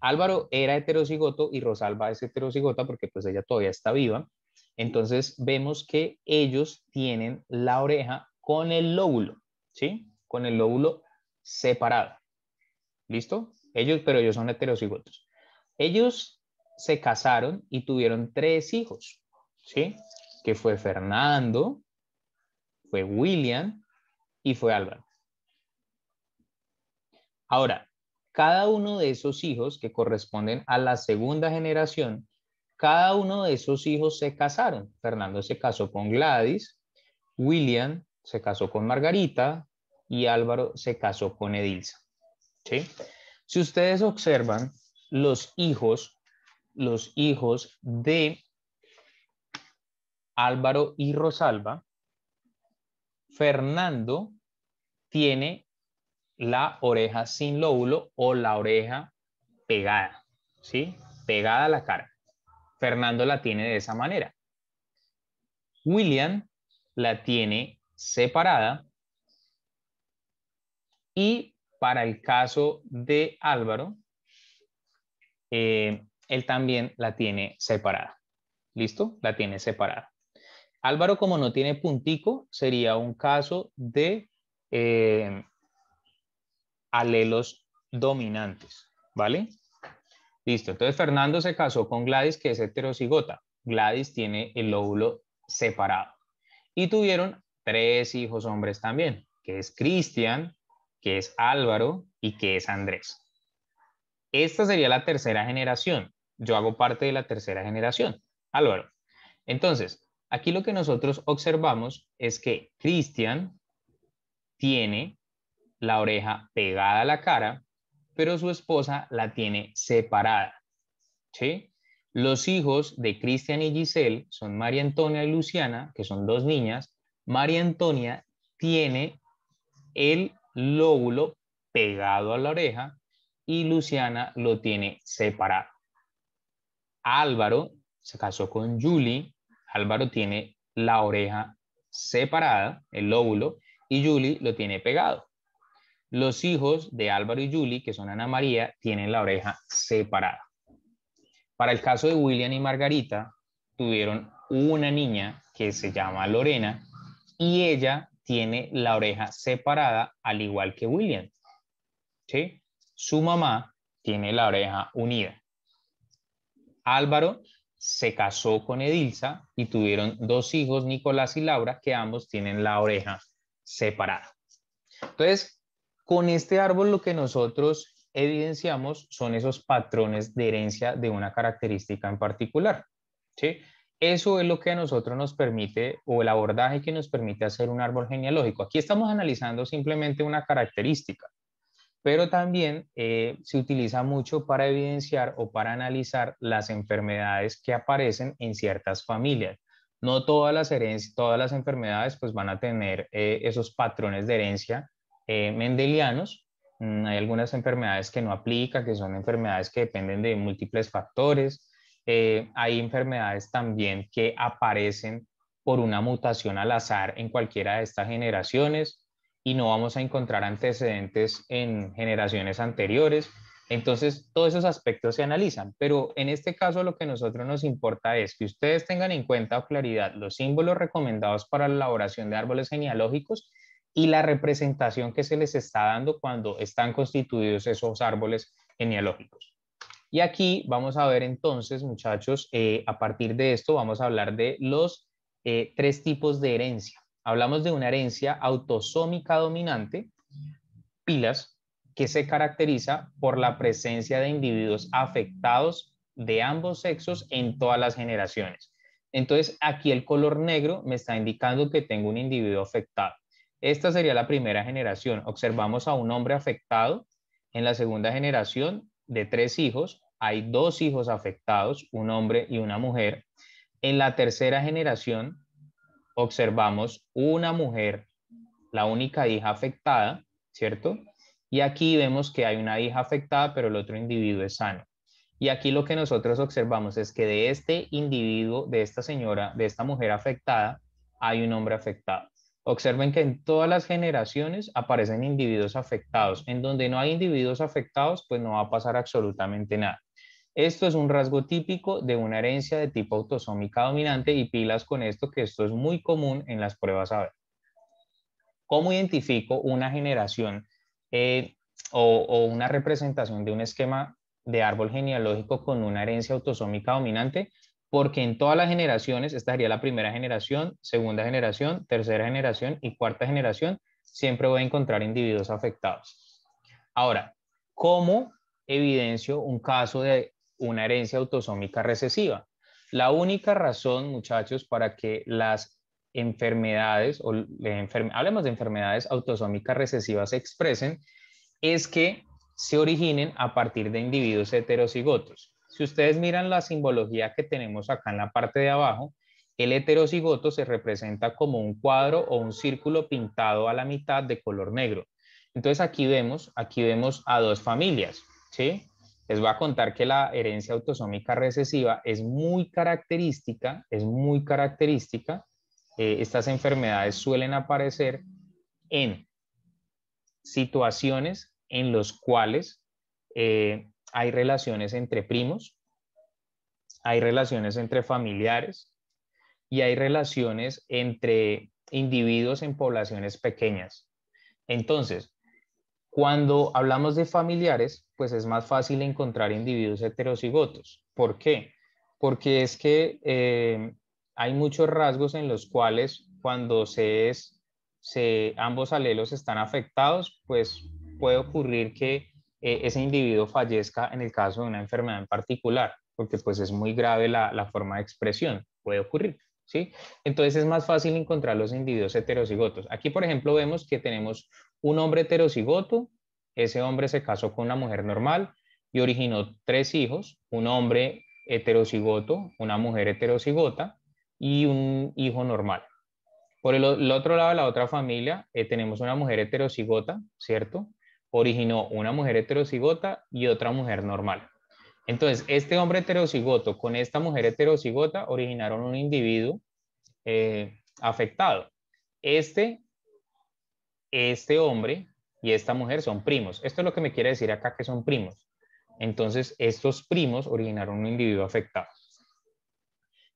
Álvaro era heterocigoto y Rosalba es heterocigota porque pues ella todavía está viva. Entonces vemos que ellos tienen la oreja con el lóbulo, ¿sí? Con el lóbulo separada. ¿Listo? Ellos, pero ellos son heterocigotos. Ellos se casaron y tuvieron tres hijos, ¿sí? Que fue Fernando, fue William y fue Álvaro. Ahora, cada uno de esos hijos que corresponden a la segunda generación, cada uno de esos hijos se casaron. Fernando se casó con Gladys, William se casó con Margarita, y Álvaro se casó con Edilsa. Si ustedes observan, los hijos, los hijos de Álvaro y Rosalba, Fernando tiene la oreja sin lóbulo o la oreja pegada, ¿sí? Pegada a la cara. Fernando la tiene de esa manera. William la tiene separada y para el caso de Álvaro, eh, él también la tiene separada. ¿Listo? La tiene separada. Álvaro, como no tiene puntico, sería un caso de eh, alelos dominantes, ¿vale? Listo, entonces Fernando se casó con Gladys, que es heterocigota. Gladys tiene el lóbulo separado. Y tuvieron tres hijos hombres también, que es Cristian, que es Álvaro y que es Andrés. Esta sería la tercera generación. Yo hago parte de la tercera generación, Álvaro. Entonces, aquí lo que nosotros observamos es que Cristian tiene la oreja pegada a la cara, pero su esposa la tiene separada. Los hijos de Cristian y Giselle son María Antonia y Luciana, que son dos niñas. María Antonia tiene el lóbulo pegado a la oreja y Luciana lo tiene separado. Álvaro se casó con Julie, Álvaro tiene la oreja separada, el lóbulo, y Julie lo tiene pegado. Los hijos de Álvaro y Julie, que son Ana María, tienen la oreja separada. Para el caso de William y Margarita, tuvieron una niña que se llama Lorena y ella tiene la oreja separada al igual que William. ¿Sí? Su mamá tiene la oreja unida. Álvaro se casó con Edilza y tuvieron dos hijos, Nicolás y Laura, que ambos tienen la oreja separada. Entonces, con este árbol lo que nosotros evidenciamos son esos patrones de herencia de una característica en particular. ¿sí? Eso es lo que a nosotros nos permite o el abordaje que nos permite hacer un árbol genealógico. Aquí estamos analizando simplemente una característica, pero también eh, se utiliza mucho para evidenciar o para analizar las enfermedades que aparecen en ciertas familias. No todas las, herencias, todas las enfermedades pues, van a tener eh, esos patrones de herencia eh, mendelianos. Mm, hay algunas enfermedades que no aplica, que son enfermedades que dependen de múltiples factores. Eh, hay enfermedades también que aparecen por una mutación al azar en cualquiera de estas generaciones y no vamos a encontrar antecedentes en generaciones anteriores. Entonces, todos esos aspectos se analizan, pero en este caso lo que nosotros nos importa es que ustedes tengan en cuenta o claridad los símbolos recomendados para la elaboración de árboles genealógicos y la representación que se les está dando cuando están constituidos esos árboles genealógicos. Y aquí vamos a ver entonces, muchachos, eh, a partir de esto vamos a hablar de los eh, tres tipos de herencia. Hablamos de una herencia autosómica dominante, pilas, que se caracteriza por la presencia de individuos afectados de ambos sexos en todas las generaciones. Entonces, aquí el color negro me está indicando que tengo un individuo afectado. Esta sería la primera generación. Observamos a un hombre afectado. En la segunda generación de tres hijos, hay dos hijos afectados, un hombre y una mujer. En la tercera generación observamos una mujer, la única hija afectada, ¿cierto? Y aquí vemos que hay una hija afectada, pero el otro individuo es sano. Y aquí lo que nosotros observamos es que de este individuo, de esta señora, de esta mujer afectada, hay un hombre afectado. Observen que en todas las generaciones aparecen individuos afectados. En donde no hay individuos afectados, pues no va a pasar absolutamente nada. Esto es un rasgo típico de una herencia de tipo autosómica dominante y pilas con esto que esto es muy común en las pruebas ver. ¿Cómo identifico una generación eh, o una representación de un esquema de árbol genealógico con una herencia autosómica dominante? porque en todas las generaciones, esta sería la primera generación, segunda generación, tercera generación y cuarta generación, siempre voy a encontrar individuos afectados. Ahora, ¿cómo evidencio un caso de una herencia autosómica recesiva? La única razón, muchachos, para que las enfermedades, o hablemos de enfermedades autosómicas recesivas, se expresen, es que se originen a partir de individuos heterocigotos. Si ustedes miran la simbología que tenemos acá en la parte de abajo, el heterocigoto se representa como un cuadro o un círculo pintado a la mitad de color negro. Entonces aquí vemos, aquí vemos a dos familias, ¿sí? Les voy a contar que la herencia autosómica recesiva es muy característica, es muy característica. Eh, estas enfermedades suelen aparecer en situaciones en los cuales eh, hay relaciones entre primos, hay relaciones entre familiares y hay relaciones entre individuos en poblaciones pequeñas. Entonces, cuando hablamos de familiares, pues es más fácil encontrar individuos heterocigotos. ¿Por qué? Porque es que eh, hay muchos rasgos en los cuales cuando se es, ambos alelos están afectados, pues puede ocurrir que eh, ese individuo fallezca en el caso de una enfermedad en particular, porque pues es muy grave la, forma de expresión, puede ocurrir. ¿Sí? Entonces es más fácil encontrar los individuos heterocigotos. Aquí, por ejemplo, vemos que tenemos un hombre heterocigoto, ese hombre se casó con una mujer normal y originó tres hijos, un hombre heterocigoto, una mujer heterocigota y un hijo normal. Por el, otro lado, de la otra familia, eh, tenemos una mujer heterocigota, ¿cierto? originó una mujer heterocigota y otra mujer normal. Entonces, este hombre heterocigoto con esta mujer heterocigota originaron un individuo eh, afectado. Este, este hombre y esta mujer son primos. Esto es lo que me quiere decir acá que son primos. Entonces, estos primos originaron un individuo afectado.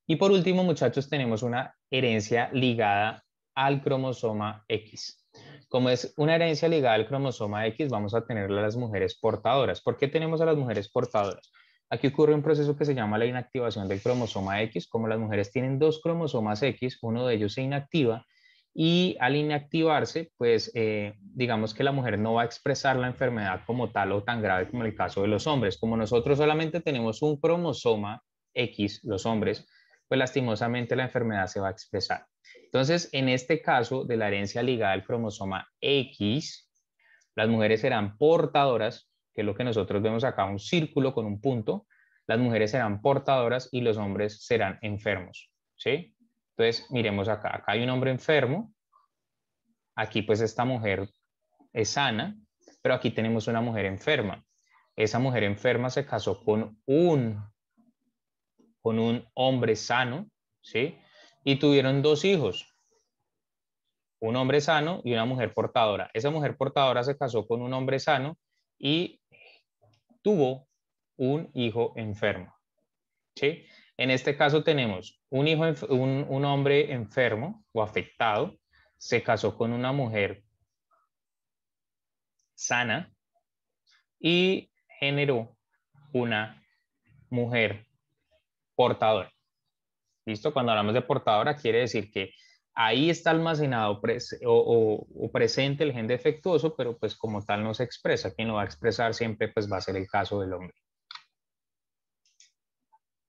Y por último, muchachos, tenemos una herencia ligada al cromosoma X. Como es una herencia ligada al cromosoma X, vamos a tenerla a las mujeres portadoras. ¿Por qué tenemos a las mujeres portadoras? Aquí ocurre un proceso que se llama la inactivación del cromosoma X. Como las mujeres tienen dos cromosomas X, uno de ellos se inactiva y al inactivarse, pues eh, digamos que la mujer no va a expresar la enfermedad como tal o tan grave como el caso de los hombres. Como nosotros solamente tenemos un cromosoma X, los hombres, pues lastimosamente la enfermedad se va a expresar. Entonces, en este caso de la herencia ligada al cromosoma X, las mujeres serán portadoras, que es lo que nosotros vemos acá, un círculo con un punto, las mujeres serán portadoras y los hombres serán enfermos, ¿sí? Entonces, miremos acá, acá hay un hombre enfermo, aquí pues esta mujer es sana, pero aquí tenemos una mujer enferma. Esa mujer enferma se casó con un, con un hombre sano, ¿sí? y tuvieron dos hijos, un hombre sano y una mujer portadora. Esa mujer portadora se casó con un hombre sano y tuvo un hijo enfermo. ¿sí? En este caso tenemos un, hijo, un, un hombre enfermo o afectado, se casó con una mujer sana y generó una mujer portadora. ¿Listo? Cuando hablamos de portadora, quiere decir que ahí está almacenado o, o, presente el gen defectuoso, pero pues como tal no se expresa. Quien lo va a expresar siempre pues va a ser el caso del hombre.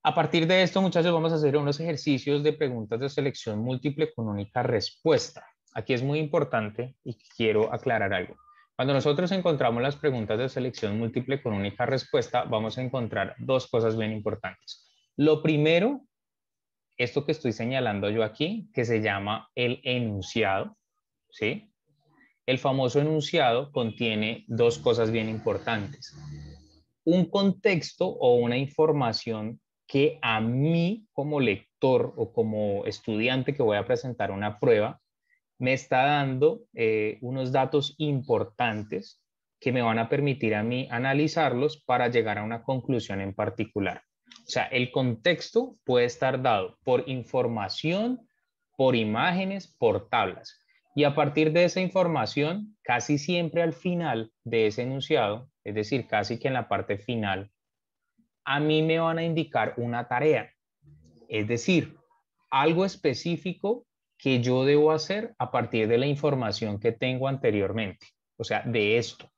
A partir de esto, muchachos, vamos a hacer unos ejercicios de preguntas de selección múltiple con única respuesta. Aquí es muy importante y quiero aclarar algo. Cuando nosotros encontramos las preguntas de selección múltiple con única respuesta, vamos a encontrar dos cosas bien importantes. Lo primero esto que estoy señalando yo aquí, que se llama el enunciado, ¿sí? El famoso enunciado contiene dos cosas bien importantes. Un contexto o una información que a mí como lector o como estudiante que voy a presentar una prueba, me está dando eh, unos datos importantes que me van a permitir a mí analizarlos para llegar a una conclusión en particular. O sea, el contexto puede estar dado por información, por imágenes, por tablas. Y a partir de esa información, casi siempre al final de ese enunciado, es decir, casi que en la parte final, a mí me van a indicar una tarea. Es decir, algo específico que yo debo hacer a partir de la información que tengo anteriormente. O sea, de esto.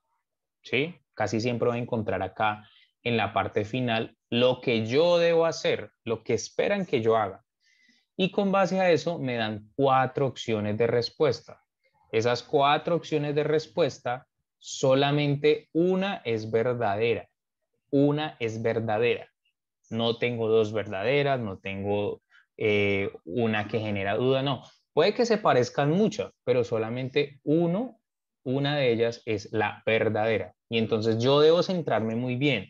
¿Sí? Casi siempre voy a encontrar acá en la parte final lo que yo debo hacer, lo que esperan que yo haga. Y con base a eso me dan cuatro opciones de respuesta. Esas cuatro opciones de respuesta, solamente una es verdadera. Una es verdadera. No tengo dos verdaderas, no tengo eh, una que genera duda, no. Puede que se parezcan muchas, pero solamente uno, una de ellas es la verdadera. Y entonces yo debo centrarme muy bien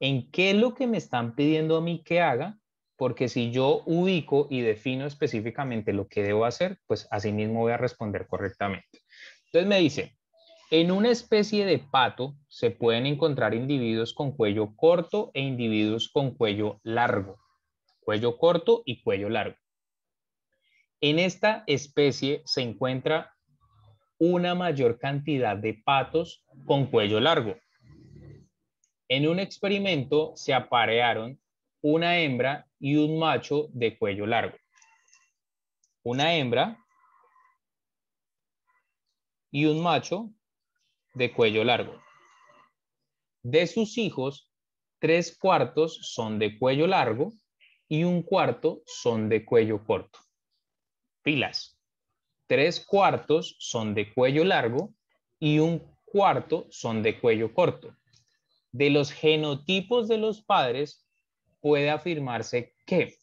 en qué es lo que me están pidiendo a mí que haga, porque si yo ubico y defino específicamente lo que debo hacer, pues así mismo voy a responder correctamente. Entonces me dice, en una especie de pato se pueden encontrar individuos con cuello corto e individuos con cuello largo. Cuello corto y cuello largo. En esta especie se encuentra una mayor cantidad de patos con cuello largo. En un experimento se aparearon una hembra y un macho de cuello largo. Una hembra y un macho de cuello largo. De sus hijos, tres cuartos son de cuello largo y un cuarto son de cuello corto. Pilas. Tres cuartos son de cuello largo y un cuarto son de cuello corto de los genotipos de los padres, puede afirmarse que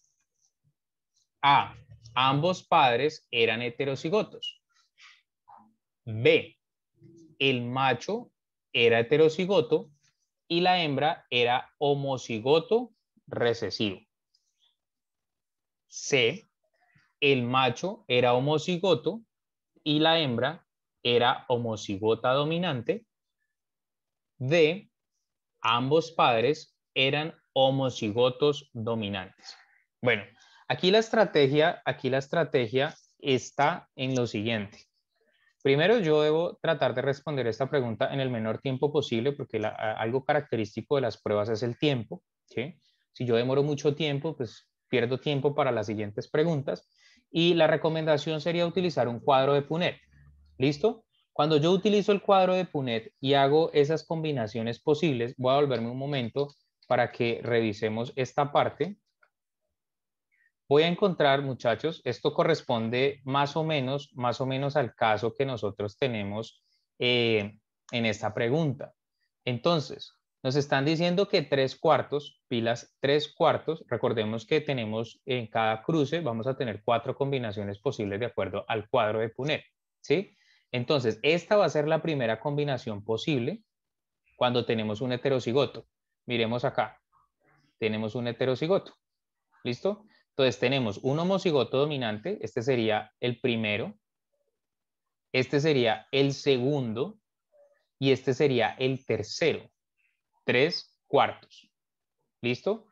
A. Ambos padres eran heterocigotos. B. El macho era heterocigoto y la hembra era homocigoto recesivo. C. El macho era homocigoto y la hembra era homocigota dominante. D ambos padres eran homocigotos dominantes. Bueno, aquí la estrategia, aquí la estrategia está en lo siguiente. Primero, yo debo tratar de responder esta pregunta en el menor tiempo posible porque algo característico de las pruebas es el tiempo. Si yo demoro mucho tiempo, pues pierdo tiempo para las siguientes preguntas. Y la recomendación sería utilizar un cuadro de Punet. ¿Listo? Cuando yo utilizo el cuadro de Punet y hago esas combinaciones posibles, voy a volverme un momento para que revisemos esta parte. Voy a encontrar, muchachos, esto corresponde más o menos, más o menos al caso que nosotros tenemos eh, en esta pregunta. Entonces, nos están diciendo que tres cuartos, pilas tres cuartos, recordemos que tenemos en cada cruce, vamos a tener cuatro combinaciones posibles de acuerdo al cuadro de Punet, ¿sí? Entonces, esta va a ser la primera combinación posible cuando tenemos un heterocigoto. Miremos acá. Tenemos un heterocigoto. ¿Listo? Entonces tenemos un homocigoto dominante. Este sería el primero. Este sería el segundo. Y este sería el tercero. Tres cuartos. ¿Listo?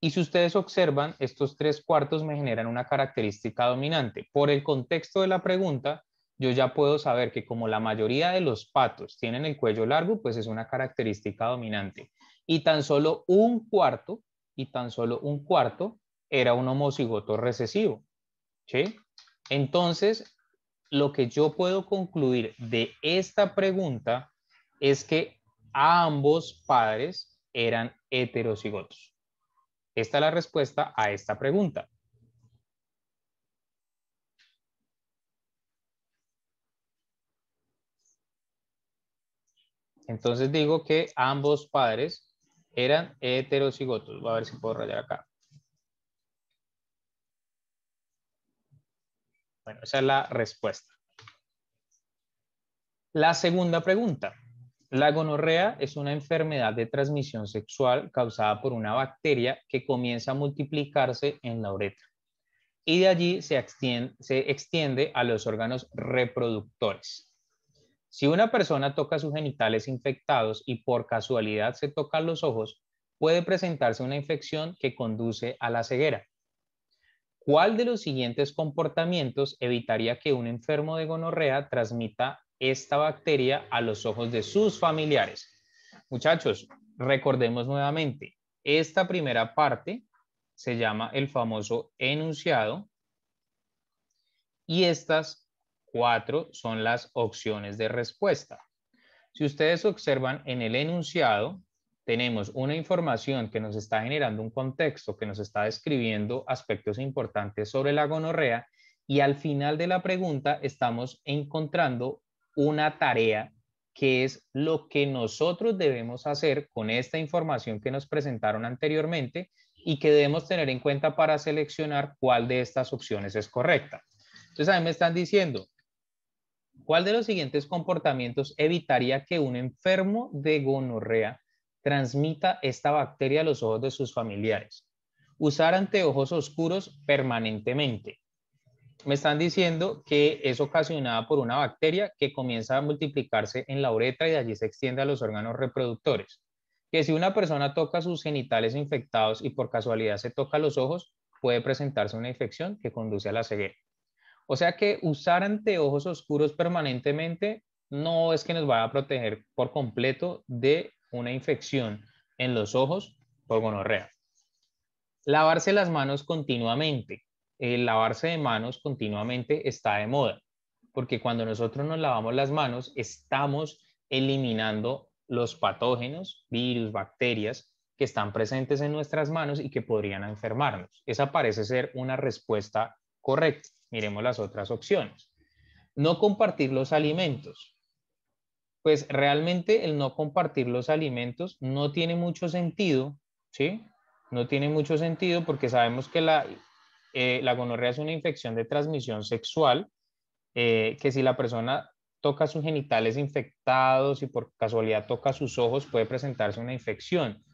Y si ustedes observan, estos tres cuartos me generan una característica dominante. Por el contexto de la pregunta, yo ya puedo saber que como la mayoría de los patos tienen el cuello largo, pues es una característica dominante. Y tan solo un cuarto, y tan solo un cuarto era un homocigoto recesivo. Entonces, lo que yo puedo concluir de esta pregunta es que ambos padres eran heterocigotos. Esta es la respuesta a esta pregunta. Entonces digo que ambos padres eran heterocigotos. Voy a ver si puedo rayar acá. Bueno, esa es la respuesta. La segunda pregunta. La gonorrea es una enfermedad de transmisión sexual causada por una bacteria que comienza a multiplicarse en la uretra y de allí se extiende a los órganos reproductores. Si una persona toca sus genitales infectados y por casualidad se tocan los ojos, puede presentarse una infección que conduce a la ceguera. ¿Cuál de los siguientes comportamientos evitaría que un enfermo de gonorrea transmita esta bacteria a los ojos de sus familiares? Muchachos, recordemos nuevamente, esta primera parte se llama el famoso enunciado y estas cuatro son las opciones de respuesta. Si ustedes observan en el enunciado, tenemos una información que nos está generando un contexto, que nos está describiendo aspectos importantes sobre la gonorrea y al final de la pregunta estamos encontrando una tarea que es lo que nosotros debemos hacer con esta información que nos presentaron anteriormente y que debemos tener en cuenta para seleccionar cuál de estas opciones es correcta. Entonces, a mí me están diciendo, ¿Cuál de los siguientes comportamientos evitaría que un enfermo de gonorrea transmita esta bacteria a los ojos de sus familiares? Usar anteojos oscuros permanentemente. Me están diciendo que es ocasionada por una bacteria que comienza a multiplicarse en la uretra y de allí se extiende a los órganos reproductores. Que si una persona toca sus genitales infectados y por casualidad se toca los ojos, puede presentarse una infección que conduce a la ceguera. O sea que usar anteojos oscuros permanentemente no es que nos vaya a proteger por completo de una infección en los ojos por gonorrea. Lavarse las manos continuamente. El lavarse de manos continuamente está de moda, porque cuando nosotros nos lavamos las manos estamos eliminando los patógenos, virus, bacterias que están presentes en nuestras manos y que podrían enfermarnos. Esa parece ser una respuesta correcta. Miremos las otras opciones. No compartir los alimentos. Pues realmente el no compartir los alimentos no tiene mucho sentido, ¿sí? No tiene mucho sentido porque sabemos que la, eh, la gonorrea es una infección de transmisión sexual, eh, que si la persona toca sus genitales infectados y por casualidad toca sus ojos, puede presentarse una infección.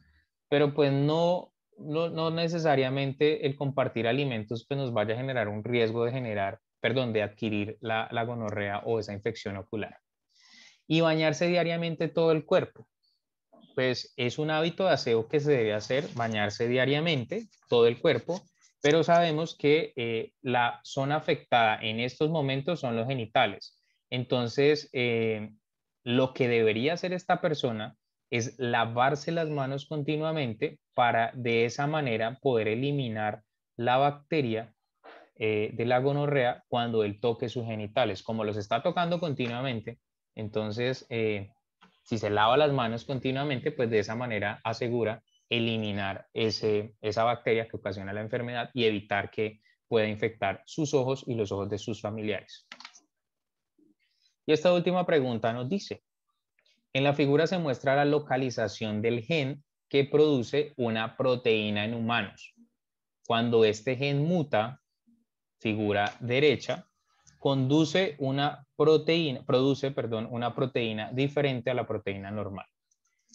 Pero pues no, no, necesariamente el compartir alimentos pues, nos vaya a generar un riesgo de generar, perdón, de adquirir la, la gonorrea o esa infección ocular. Y bañarse diariamente todo el cuerpo. Pues es un hábito de aseo que se debe hacer, bañarse diariamente todo el cuerpo, pero sabemos que eh, la zona afectada en estos momentos son los genitales. Entonces, eh, lo que debería hacer esta persona es lavarse las manos continuamente para de esa manera poder eliminar la bacteria eh, de la gonorrea cuando él toque sus genitales. Como los está tocando continuamente, entonces eh, si se lava las manos continuamente, pues de esa manera asegura eliminar ese, esa bacteria que ocasiona la enfermedad y evitar que pueda infectar sus ojos y los ojos de sus familiares. Y esta última pregunta nos dice, en la figura se muestra la localización del gen que produce una proteína en humanos. Cuando este gen muta, figura derecha, conduce una proteína, produce, perdón, una proteína diferente a la proteína normal.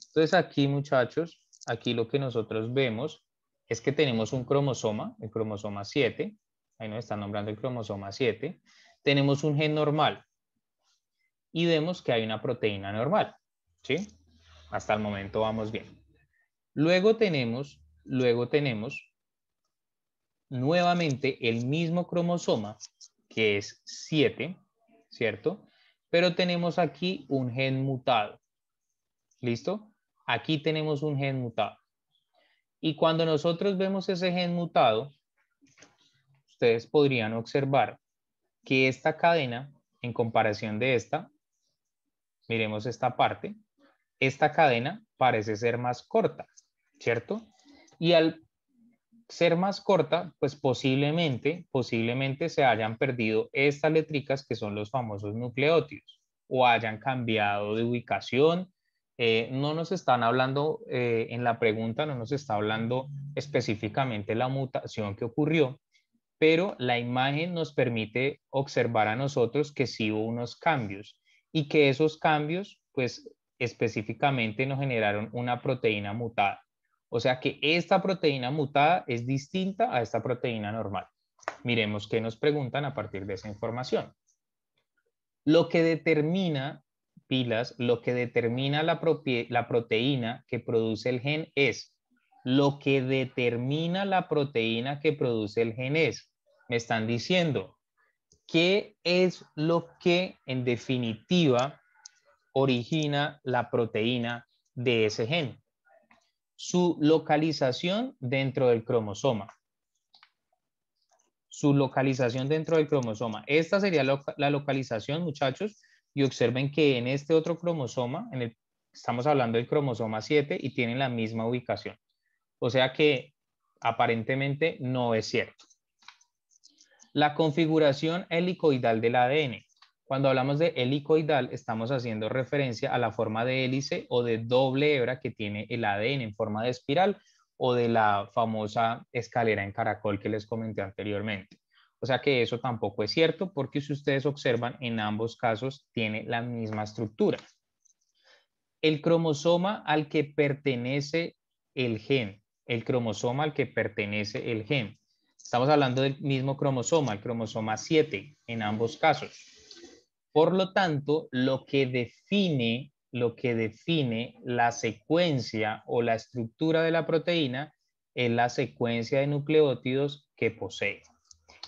Entonces aquí, muchachos, aquí lo que nosotros vemos es que tenemos un cromosoma, el cromosoma 7, ahí nos están nombrando el cromosoma 7, tenemos un gen normal y vemos que hay una proteína normal. ¿sí? Hasta el momento vamos bien. Luego tenemos, luego tenemos nuevamente el mismo cromosoma que es 7, ¿cierto? Pero tenemos aquí un gen mutado. ¿Listo? Aquí tenemos un gen mutado. Y cuando nosotros vemos ese gen mutado, ustedes podrían observar que esta cadena, en comparación de esta, miremos esta parte, esta cadena parece ser más corta, ¿cierto? Y al ser más corta, pues posiblemente, posiblemente se hayan perdido estas letricas que son los famosos nucleótidos o hayan cambiado de ubicación. Eh, no nos están hablando eh, en la pregunta, no nos está hablando específicamente la mutación que ocurrió, pero la imagen nos permite observar a nosotros que sí hubo unos cambios y que esos cambios pues específicamente nos generaron una proteína mutada. O sea que esta proteína mutada es distinta a esta proteína normal. Miremos qué nos preguntan a partir de esa información. Lo que determina, pilas, lo que determina la, proteína que produce el gen es, lo que determina la proteína que produce el gen es, me están diciendo, ¿qué es lo que en definitiva origina la proteína de ese gen. Su localización dentro del cromosoma. Su localización dentro del cromosoma. Esta sería la localización, muchachos, y observen que en este otro cromosoma, en estamos hablando del cromosoma 7 y tienen la misma ubicación. O sea que aparentemente no es cierto. La configuración helicoidal del ADN. Cuando hablamos de helicoidal, estamos haciendo referencia a la forma de hélice o de doble hebra que tiene el ADN en forma de espiral o de la famosa escalera en caracol que les comenté anteriormente. O sea que eso tampoco es cierto porque si ustedes observan, en ambos casos tiene la misma estructura. El cromosoma al que pertenece el gen, el cromosoma al que pertenece el gen. Estamos hablando del mismo cromosoma, el cromosoma 7, en ambos casos. Por lo tanto, lo que define, lo que define la secuencia o la estructura de la proteína es la secuencia de nucleótidos que posee.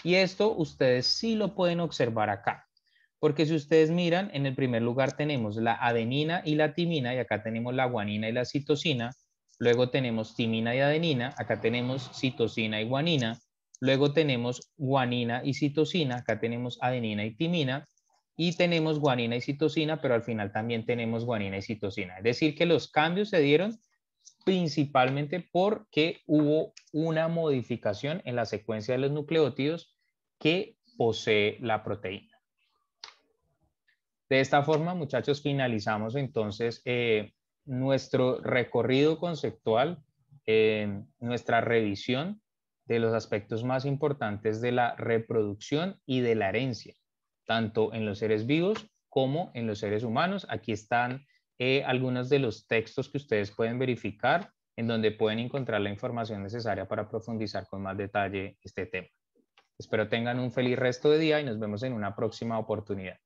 Y esto ustedes sí lo pueden observar acá. Porque si ustedes miran, en el primer lugar tenemos la adenina y la timina, y acá tenemos la guanina y la citosina. Luego tenemos timina y adenina, acá tenemos citosina y guanina. Luego tenemos guanina y citosina, acá tenemos adenina y timina y tenemos guanina y citosina, pero al final también tenemos guanina y citosina. Es decir, que los cambios se dieron principalmente porque hubo una modificación en la secuencia de los nucleótidos que posee la proteína. De esta forma, muchachos, finalizamos entonces eh, nuestro recorrido conceptual, eh, nuestra revisión de los aspectos más importantes de la reproducción y de la herencia tanto en los seres vivos como en los seres humanos. Aquí están eh, algunos de los textos que ustedes pueden verificar en donde pueden encontrar la información necesaria para profundizar con más detalle este tema. Espero tengan un feliz resto de día y nos vemos en una próxima oportunidad.